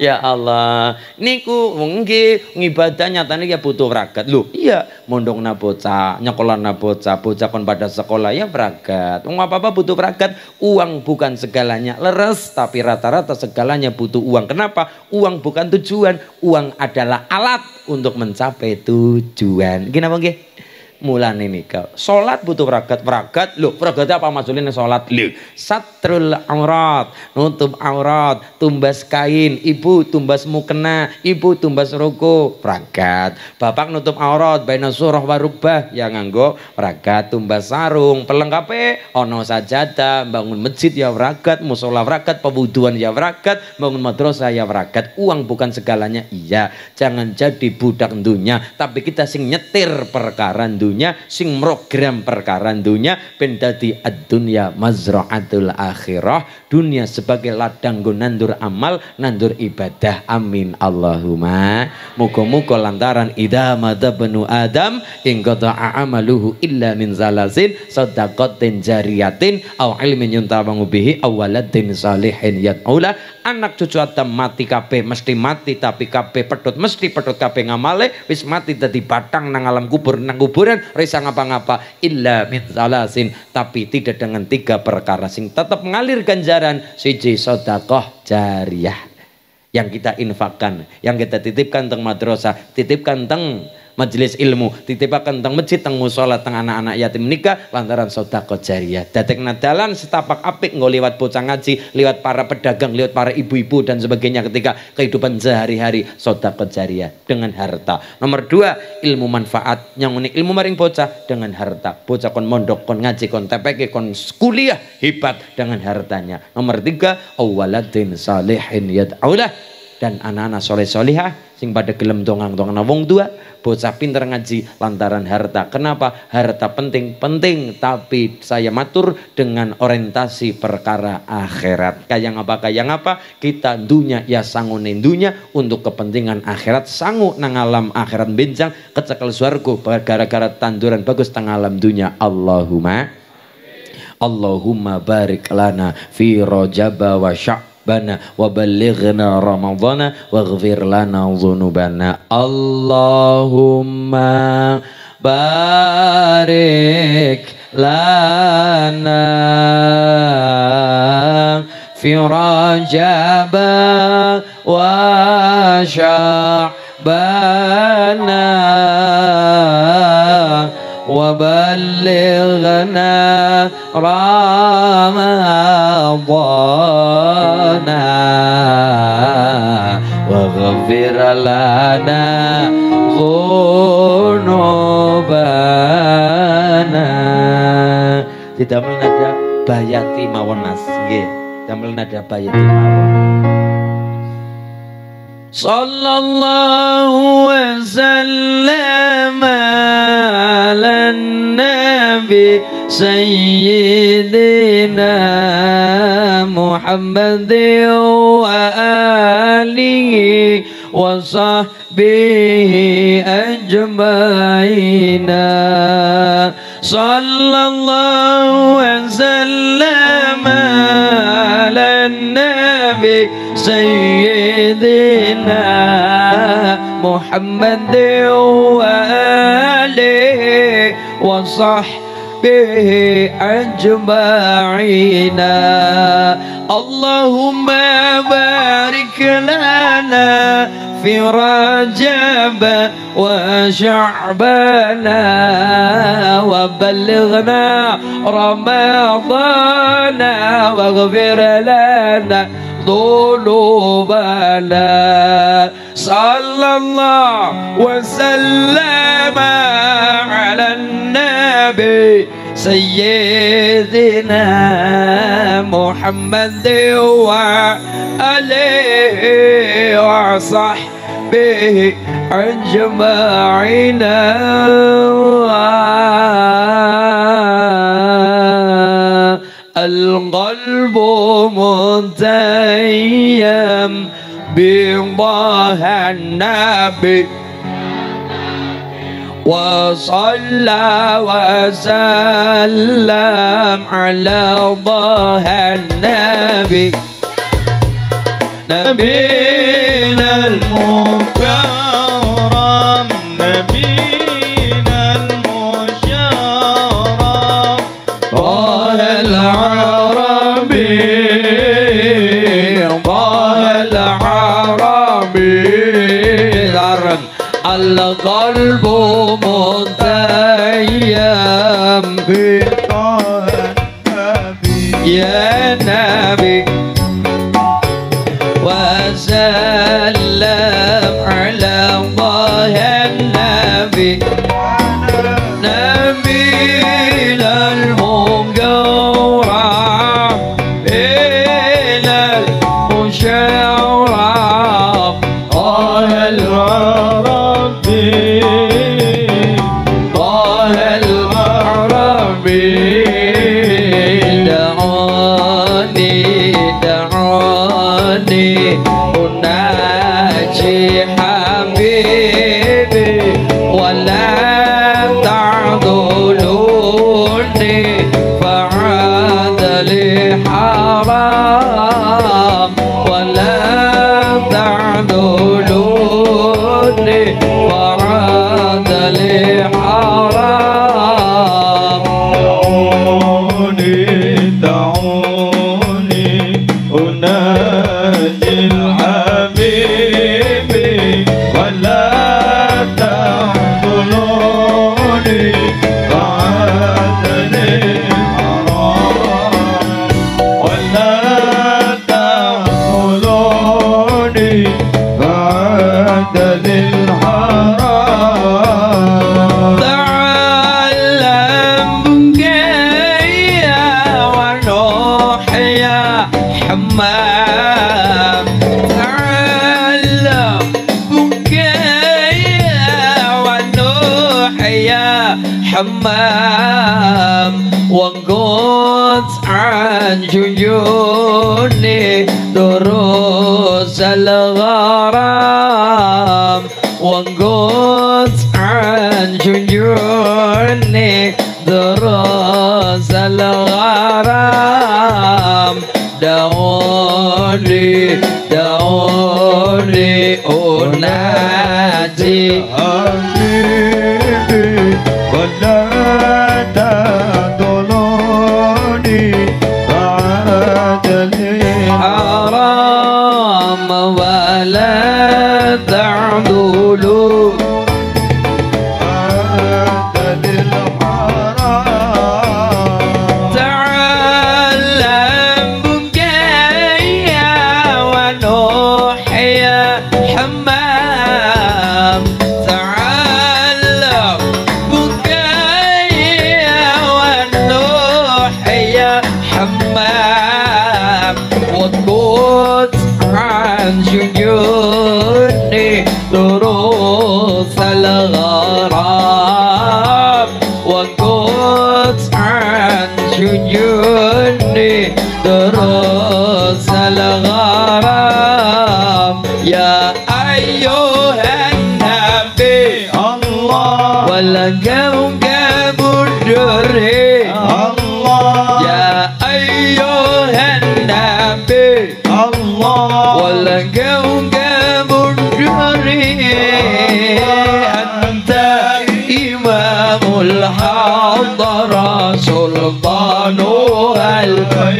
ya Allah niku wengi ngibadah nyata nih ya butuh ragat lu. iya mondong na bocah nyekolah na bocah bocah kon pada sekolah ya ragat mau apa-apa butuh ragat uang bukan segalanya leres tapi rata-rata segalanya butuh uang kenapa uang bukan tujuan uang adalah alat untuk mencapai tujuan gimana nggih mulane nikah. Salat butuh pragat, pragat lho, pragat apa maksudnya salat? Lho, satrul aurat, nutup aurat, tumbas kain, ibu tumbas mukena, ibu tumbas ruku pragat. Bapak nutup aurat baina surah wa rukbah ya nganggo pragat, tumbas sarung, pelengkape ono sajadah, bangun masjid ya pragat, musola pragat, pewuduan ya pragat, bangun madrasah ya pragat. Uang bukan segalanya. Iya, jangan jadi budak dunia, tapi kita sing nyetir perkara dunia dunia sing program perkara dunia pendati dadi ad-dunya mazra'atul akhirah dunia sebagai ladang go nandur amal nandur ibadah amin Allahumma muga-muga lantaran idza benu adam ing amaluhu illa min zalasin sadaqatin jariyatin aw ilmin yuntabangu bihi aw waladin salihin yad'ula anak cucu atam mati kape mesti mati tapi kape pedot mesti pedot kape ngamale wis mati tadi batang nang alam kubur nang kuburan pangeran risa ngapa-ngapa illa min salasin tapi tidak dengan tiga perkara sing tetap mengalir ganjaran siji sodakoh jariah yang kita infakkan yang kita titipkan teng madrasah titipkan teng majelis ilmu titipakan tentang masjid tentang musola tentang anak-anak yatim nikah, lantaran sedekah jariah datang dalan setapak apik nggak lewat bocah ngaji lewat para pedagang lewat para ibu-ibu dan sebagainya ketika kehidupan sehari-hari sota jariah dengan harta nomor dua ilmu manfaat yang unik ilmu maring bocah dengan harta bocah kon mondok kon ngaji kon TPK kon kuliah hebat dengan hartanya nomor tiga awaladin salihin yad'aulah dan anak-anak soleh solehah sing pada gelem dongang dongang wong dua bocah pinter ngaji lantaran harta kenapa harta penting penting tapi saya matur dengan orientasi perkara akhirat kayak apa kayak apa kita dunia ya sangu nendunya untuk kepentingan akhirat sangu nang alam akhirat benjang kecekel suarku gara-gara tanduran bagus tang alam dunia Allahumma Allahumma barik lana fi rojaba wa sya' ربنا وبلغنا رمضان واغفر لنا ذنوبنا اللهم بارك لنا في رجب وشعبنا وبلغنا رمضان لنا واغفر لنا ذنوبنا didamel bayati mawon Mas nggih damel nada bayati mawon صلى الله وسلم على النبي سيدنا محمد وآله وصحبه أجمعين صلى الله وسلم على النبي سيدنا محمد وآله وصحبه به أجمعين اللهم بارك لنا في رجب وشعبنا وبلغنا رمضانا واغفر لنا ذنوبنا صلى الله وسلم على النبي سيدنا محمد وعليه وصحبه أجمعين القلب متيم برضا النبي وصلى وسلم على ظهر النبي نبينا المكرم قلبه متيم بالطهر يا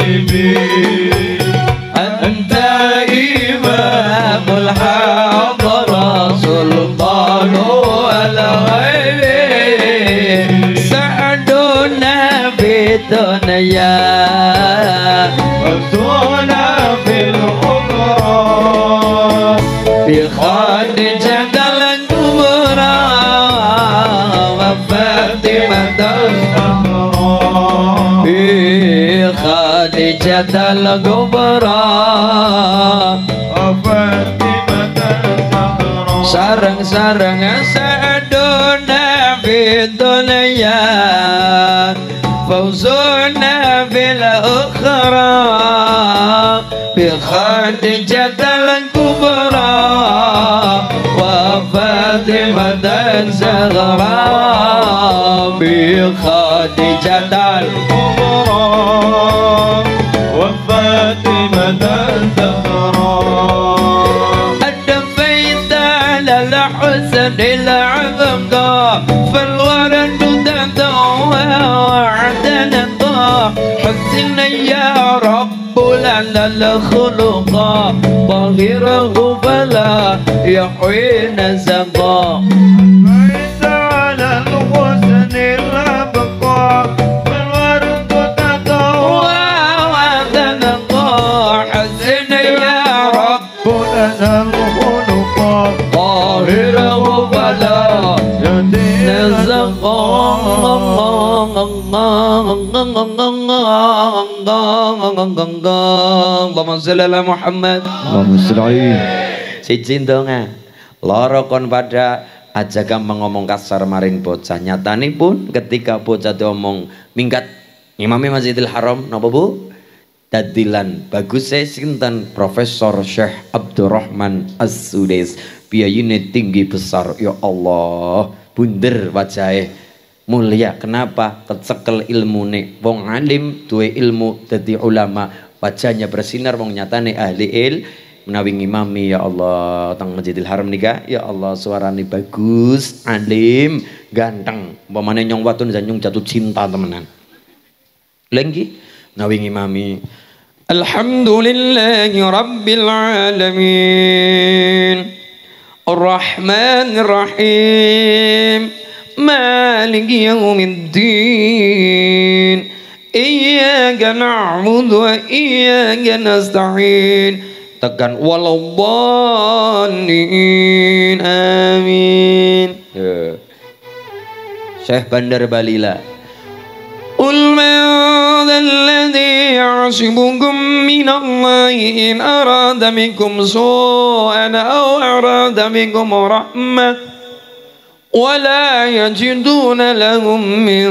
me. دل گبرا سرنگ-سرنگ سعدون في الدنيا فوزون في الأخرى بخاتجة الكبرى وفاتمة الزغرى بخاتجة الكبرى فاطمة الزهراء أدفيت على الحسن العظم فالورد تدوى وعدنا حسن يا رب لنا الخلق ظاهره فلا يحوي نزقا Allahumma pada ajakan mengomong kasar maring bocah pun ketika bocah diomong minggat imamnya Masjidil Haram nopo Bu dadilan bagusnya sinten Profesor Syekh Abdurrahman As-Sudais biayanya tinggi besar ya Allah bunder wajahnya mulia kenapa kecekel nih? wong alim duwe ilmu dadi ulama wajahnya bersinar wong nyatane ahli il menawi ngimami ya Allah tang masjidil haram nika ya Allah suarane bagus alim ganteng umpamane nyong watun nyong jatuh cinta temenan lengki menawi ngimami Alhamdulillahi Rabbil Alamin Ar-Rahman Ar-Rahim مالك يوم الدين إياك نعبد وإياك نستعين تكن ولا الضالين آمين شيخ بندر باليلا قل ماذا الذي يعصبكم من الله إن أراد منكم سوءا أو أراد منكم رحمه ولا يجدون لهم من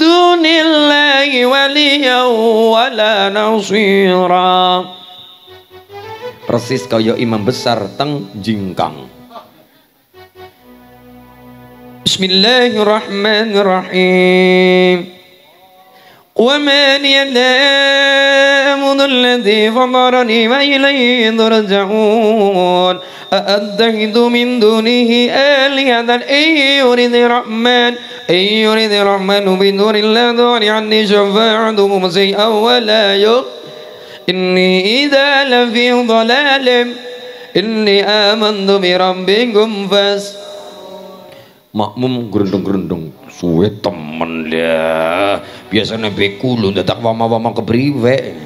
دون الله وليا ولا نصيرا persis kaya imam besar teng jingkang Bismillahirrahmanirrahim ومن ينال يعبد الذي وإليه ترجعون أأتخذ من دونه آلهة إن يرد الرحمن إن يرد الرحمن لا تغني عني شفاعتهم شيئا ولا إني إذا makmum gerendeng-gerendeng suwe temen dia biasanya beku lu ndak wama-wama ya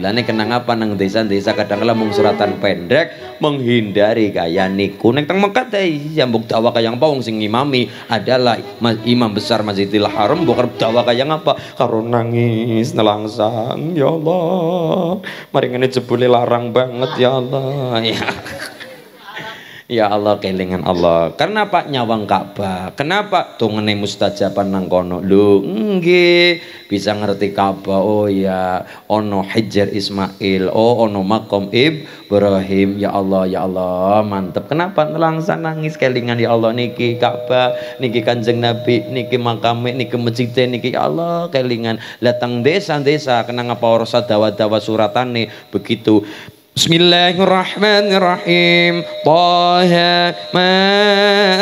Mulane kenang apa nang desa-desa kadang kala mung suratan pendek menghindari kaya niku. Ning teng Mekat teh jambuk iya, dakwah kayang apa wong sing imami adalah imam besar Masjidil Haram bukan dakwah kayang apa karo nangis nelangsang ya Allah. Mari ngene jebule larang banget ya Allah. Ya. Ya Allah kelingan Allah. Karena Pak nyawang Ka'bah. Kenapa tungene mustajaban nang kono? Lho, nggih, bisa ngerti Ka'bah. Oh ya, ono Hajar Ismail. Oh, ono makom Ibrahim. Ya Allah, ya Allah, mantep. Kenapa nelangsang nangis kelingan ya Allah niki Ka'bah, niki Kanjeng Nabi, niki makame, niki masjid, e, niki ya Allah kelingan. Datang desa-desa kenang apa ora sadawa-dawa suratane begitu Bismillahirrahmanirrahim. Taha ma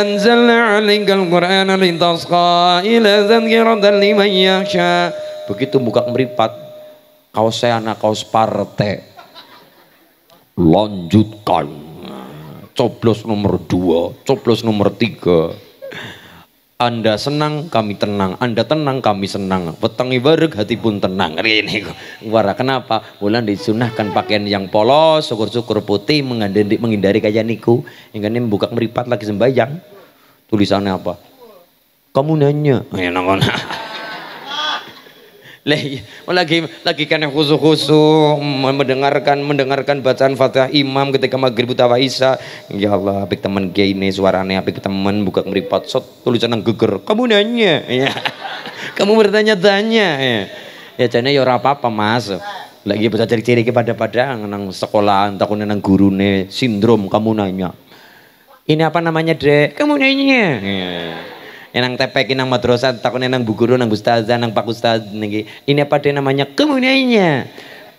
anzalna 'alaika al-Qur'ana litasqa ila dzikratan liman yasha. Begitu buka meripat kaos saya anak kaos parte. Lanjutkan. Coblos nomor dua, coblos nomor tiga. Anda senang, kami tenang. Anda tenang, kami senang. Petang barek, hati pun tenang. Ini Wara kenapa? Bulan disunahkan pakaian yang polos, syukur-syukur putih, menghindari, menghindari kaya niku. ini buka meripat lagi sembayang. Tulisannya apa? Kamu nanya. Ya, Iya. lagi lagi kan khusus khusus mendengarkan mendengarkan bacaan fatihah imam ketika maghrib utawa isya ya Allah apik teman gini ini suaranya apik teman buka meripat sot tulisan yang geger kamu nanya ya. kamu bertanya-tanya ya ya jane ya orang apa-apa mas lagi iya, baca ciri-ciri kepada pada nang sekolahan takutnya nang nih sindrom kamu nanya ini apa namanya dek kamu nanya ya enang tepek enang madrasah takon enang bu guru nang ustazah enang pak ustaz niki ini apa dia namanya kemunanya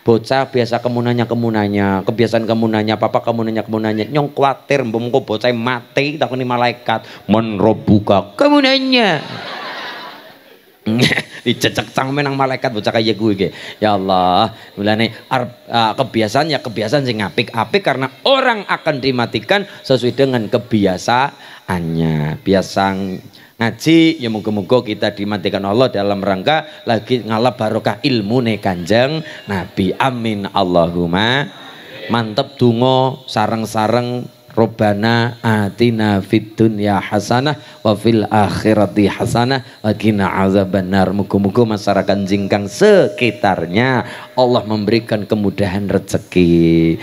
bocah biasa kemunanya kemunanya kebiasaan kemunanya papa kemunanya kemunanya nyong khawatir mbongko bocah mati takoni malaikat menrobuka kemunanya dicecek cangme menang malaikat bocah kaya gue ge. Ya Allah, mulane ah, kebiasaan ya kebiasaan sing apik-apik karena orang akan dimatikan sesuai dengan kebiasaannya. biasa ngaji ya moga-moga kita dimatikan Allah dalam rangka lagi ngalap barokah ilmu nih kanjeng Nabi amin Allahumma mantep dungo sarang-sarang Robana atina fid dunya hasanah wa fil akhirati hasanah wa azab azabannar. Muga-muga masyarakat jingkang sekitarnya Allah memberikan kemudahan rezeki.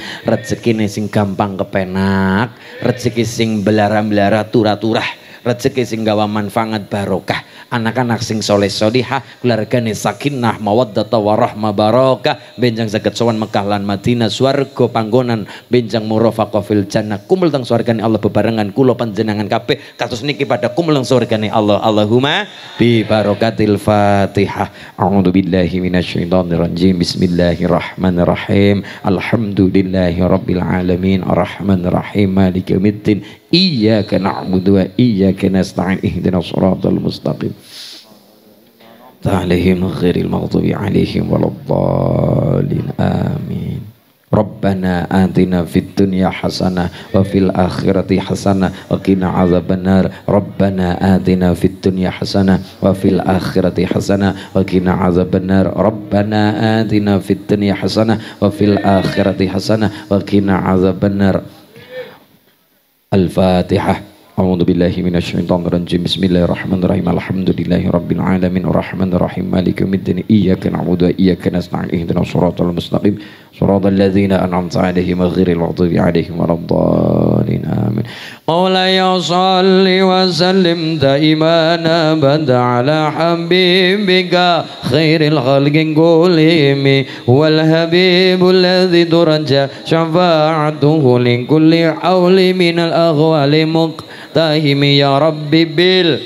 ini sing gampang kepenak, rezeki sing belara-belara turah-turah rezeki sing gawa manfaat barokah anak-anak sing soleh solihah keluargane sakinah mawaddata warahma barokah benjang saged sowan Mekah lan Madinah swarga panggonan benjang murafaqah fil jannah kumul teng swargane Allah bebarengan kula panjenengan kabeh kasus niki pada kumul teng swargane Allah Allahumma bi barokatil Fatihah a'udzu billahi minasyaitonir rajim bismillahirrahmanirrahim alhamdulillahi rabbil alamin arrahmanirrahim maliki yaumiddin إياك نعبد وإياك نستعين اهدنا الصراط المستقيم عليهم غير المغضوب عليهم ولا الضالين آمين ربنا آتنا في الدنيا حسنة وفي الآخرة حسنة وقنا عذاب النار ربنا آتنا في الدنيا حسنة وفي الآخرة حسنة وقنا عذاب النار ربنا آتنا في الدنيا حسنة وفي الآخرة حسنة وقنا عذاب النار الفاتحة أعوذ بالله من الشيطان الرجيم بسم الله الرحمن الرحيم الحمد لله رب العالمين الرحمن الرحيم مالك يوم الدين إياك نعبد وإياك نستعين اهدنا الصراط المستقيم صراط الذين أنعمت عليهم غير المغضوب عليهم ولا الضالين آمين قول يا صل وسلم دائما أبدا على حبيبك خير الخلق كلهم هو الحبيب الذي درج شفاعته لكل حول من الأغوال مقتهم يا رب بال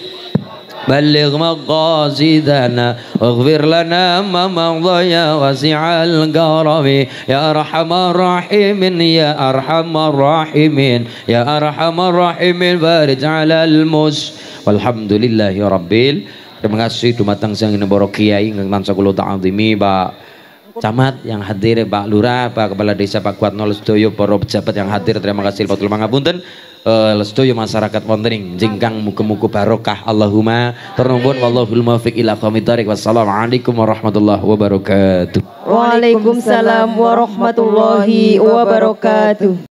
بلغ مقاصدنا واغفر لنا ما مضى يا واسع الكرم يا أرحم الراحمين يا أرحم الراحمين يا أرحم الراحمين فارج على المس والحمد لله رب العالمين Terima kasih dumateng sang ineboro kiai ingkang tansah kula ta'zimi Pak camat yang hadir Pak Lura Pak Kepala Desa Pak Kuatno Lesdoyo para pejabat yang hadir terima kasih Fatul Mangapunten uh, eh, Lesdoyo masyarakat wontening jengkang muka-muka barokah Allahumma ternuwun wallahu muwaffiq ila aqwamit thariq wassalamualaikum warahmatullahi wabarakatuh Waalaikumsalam warahmatullahi wabarakatuh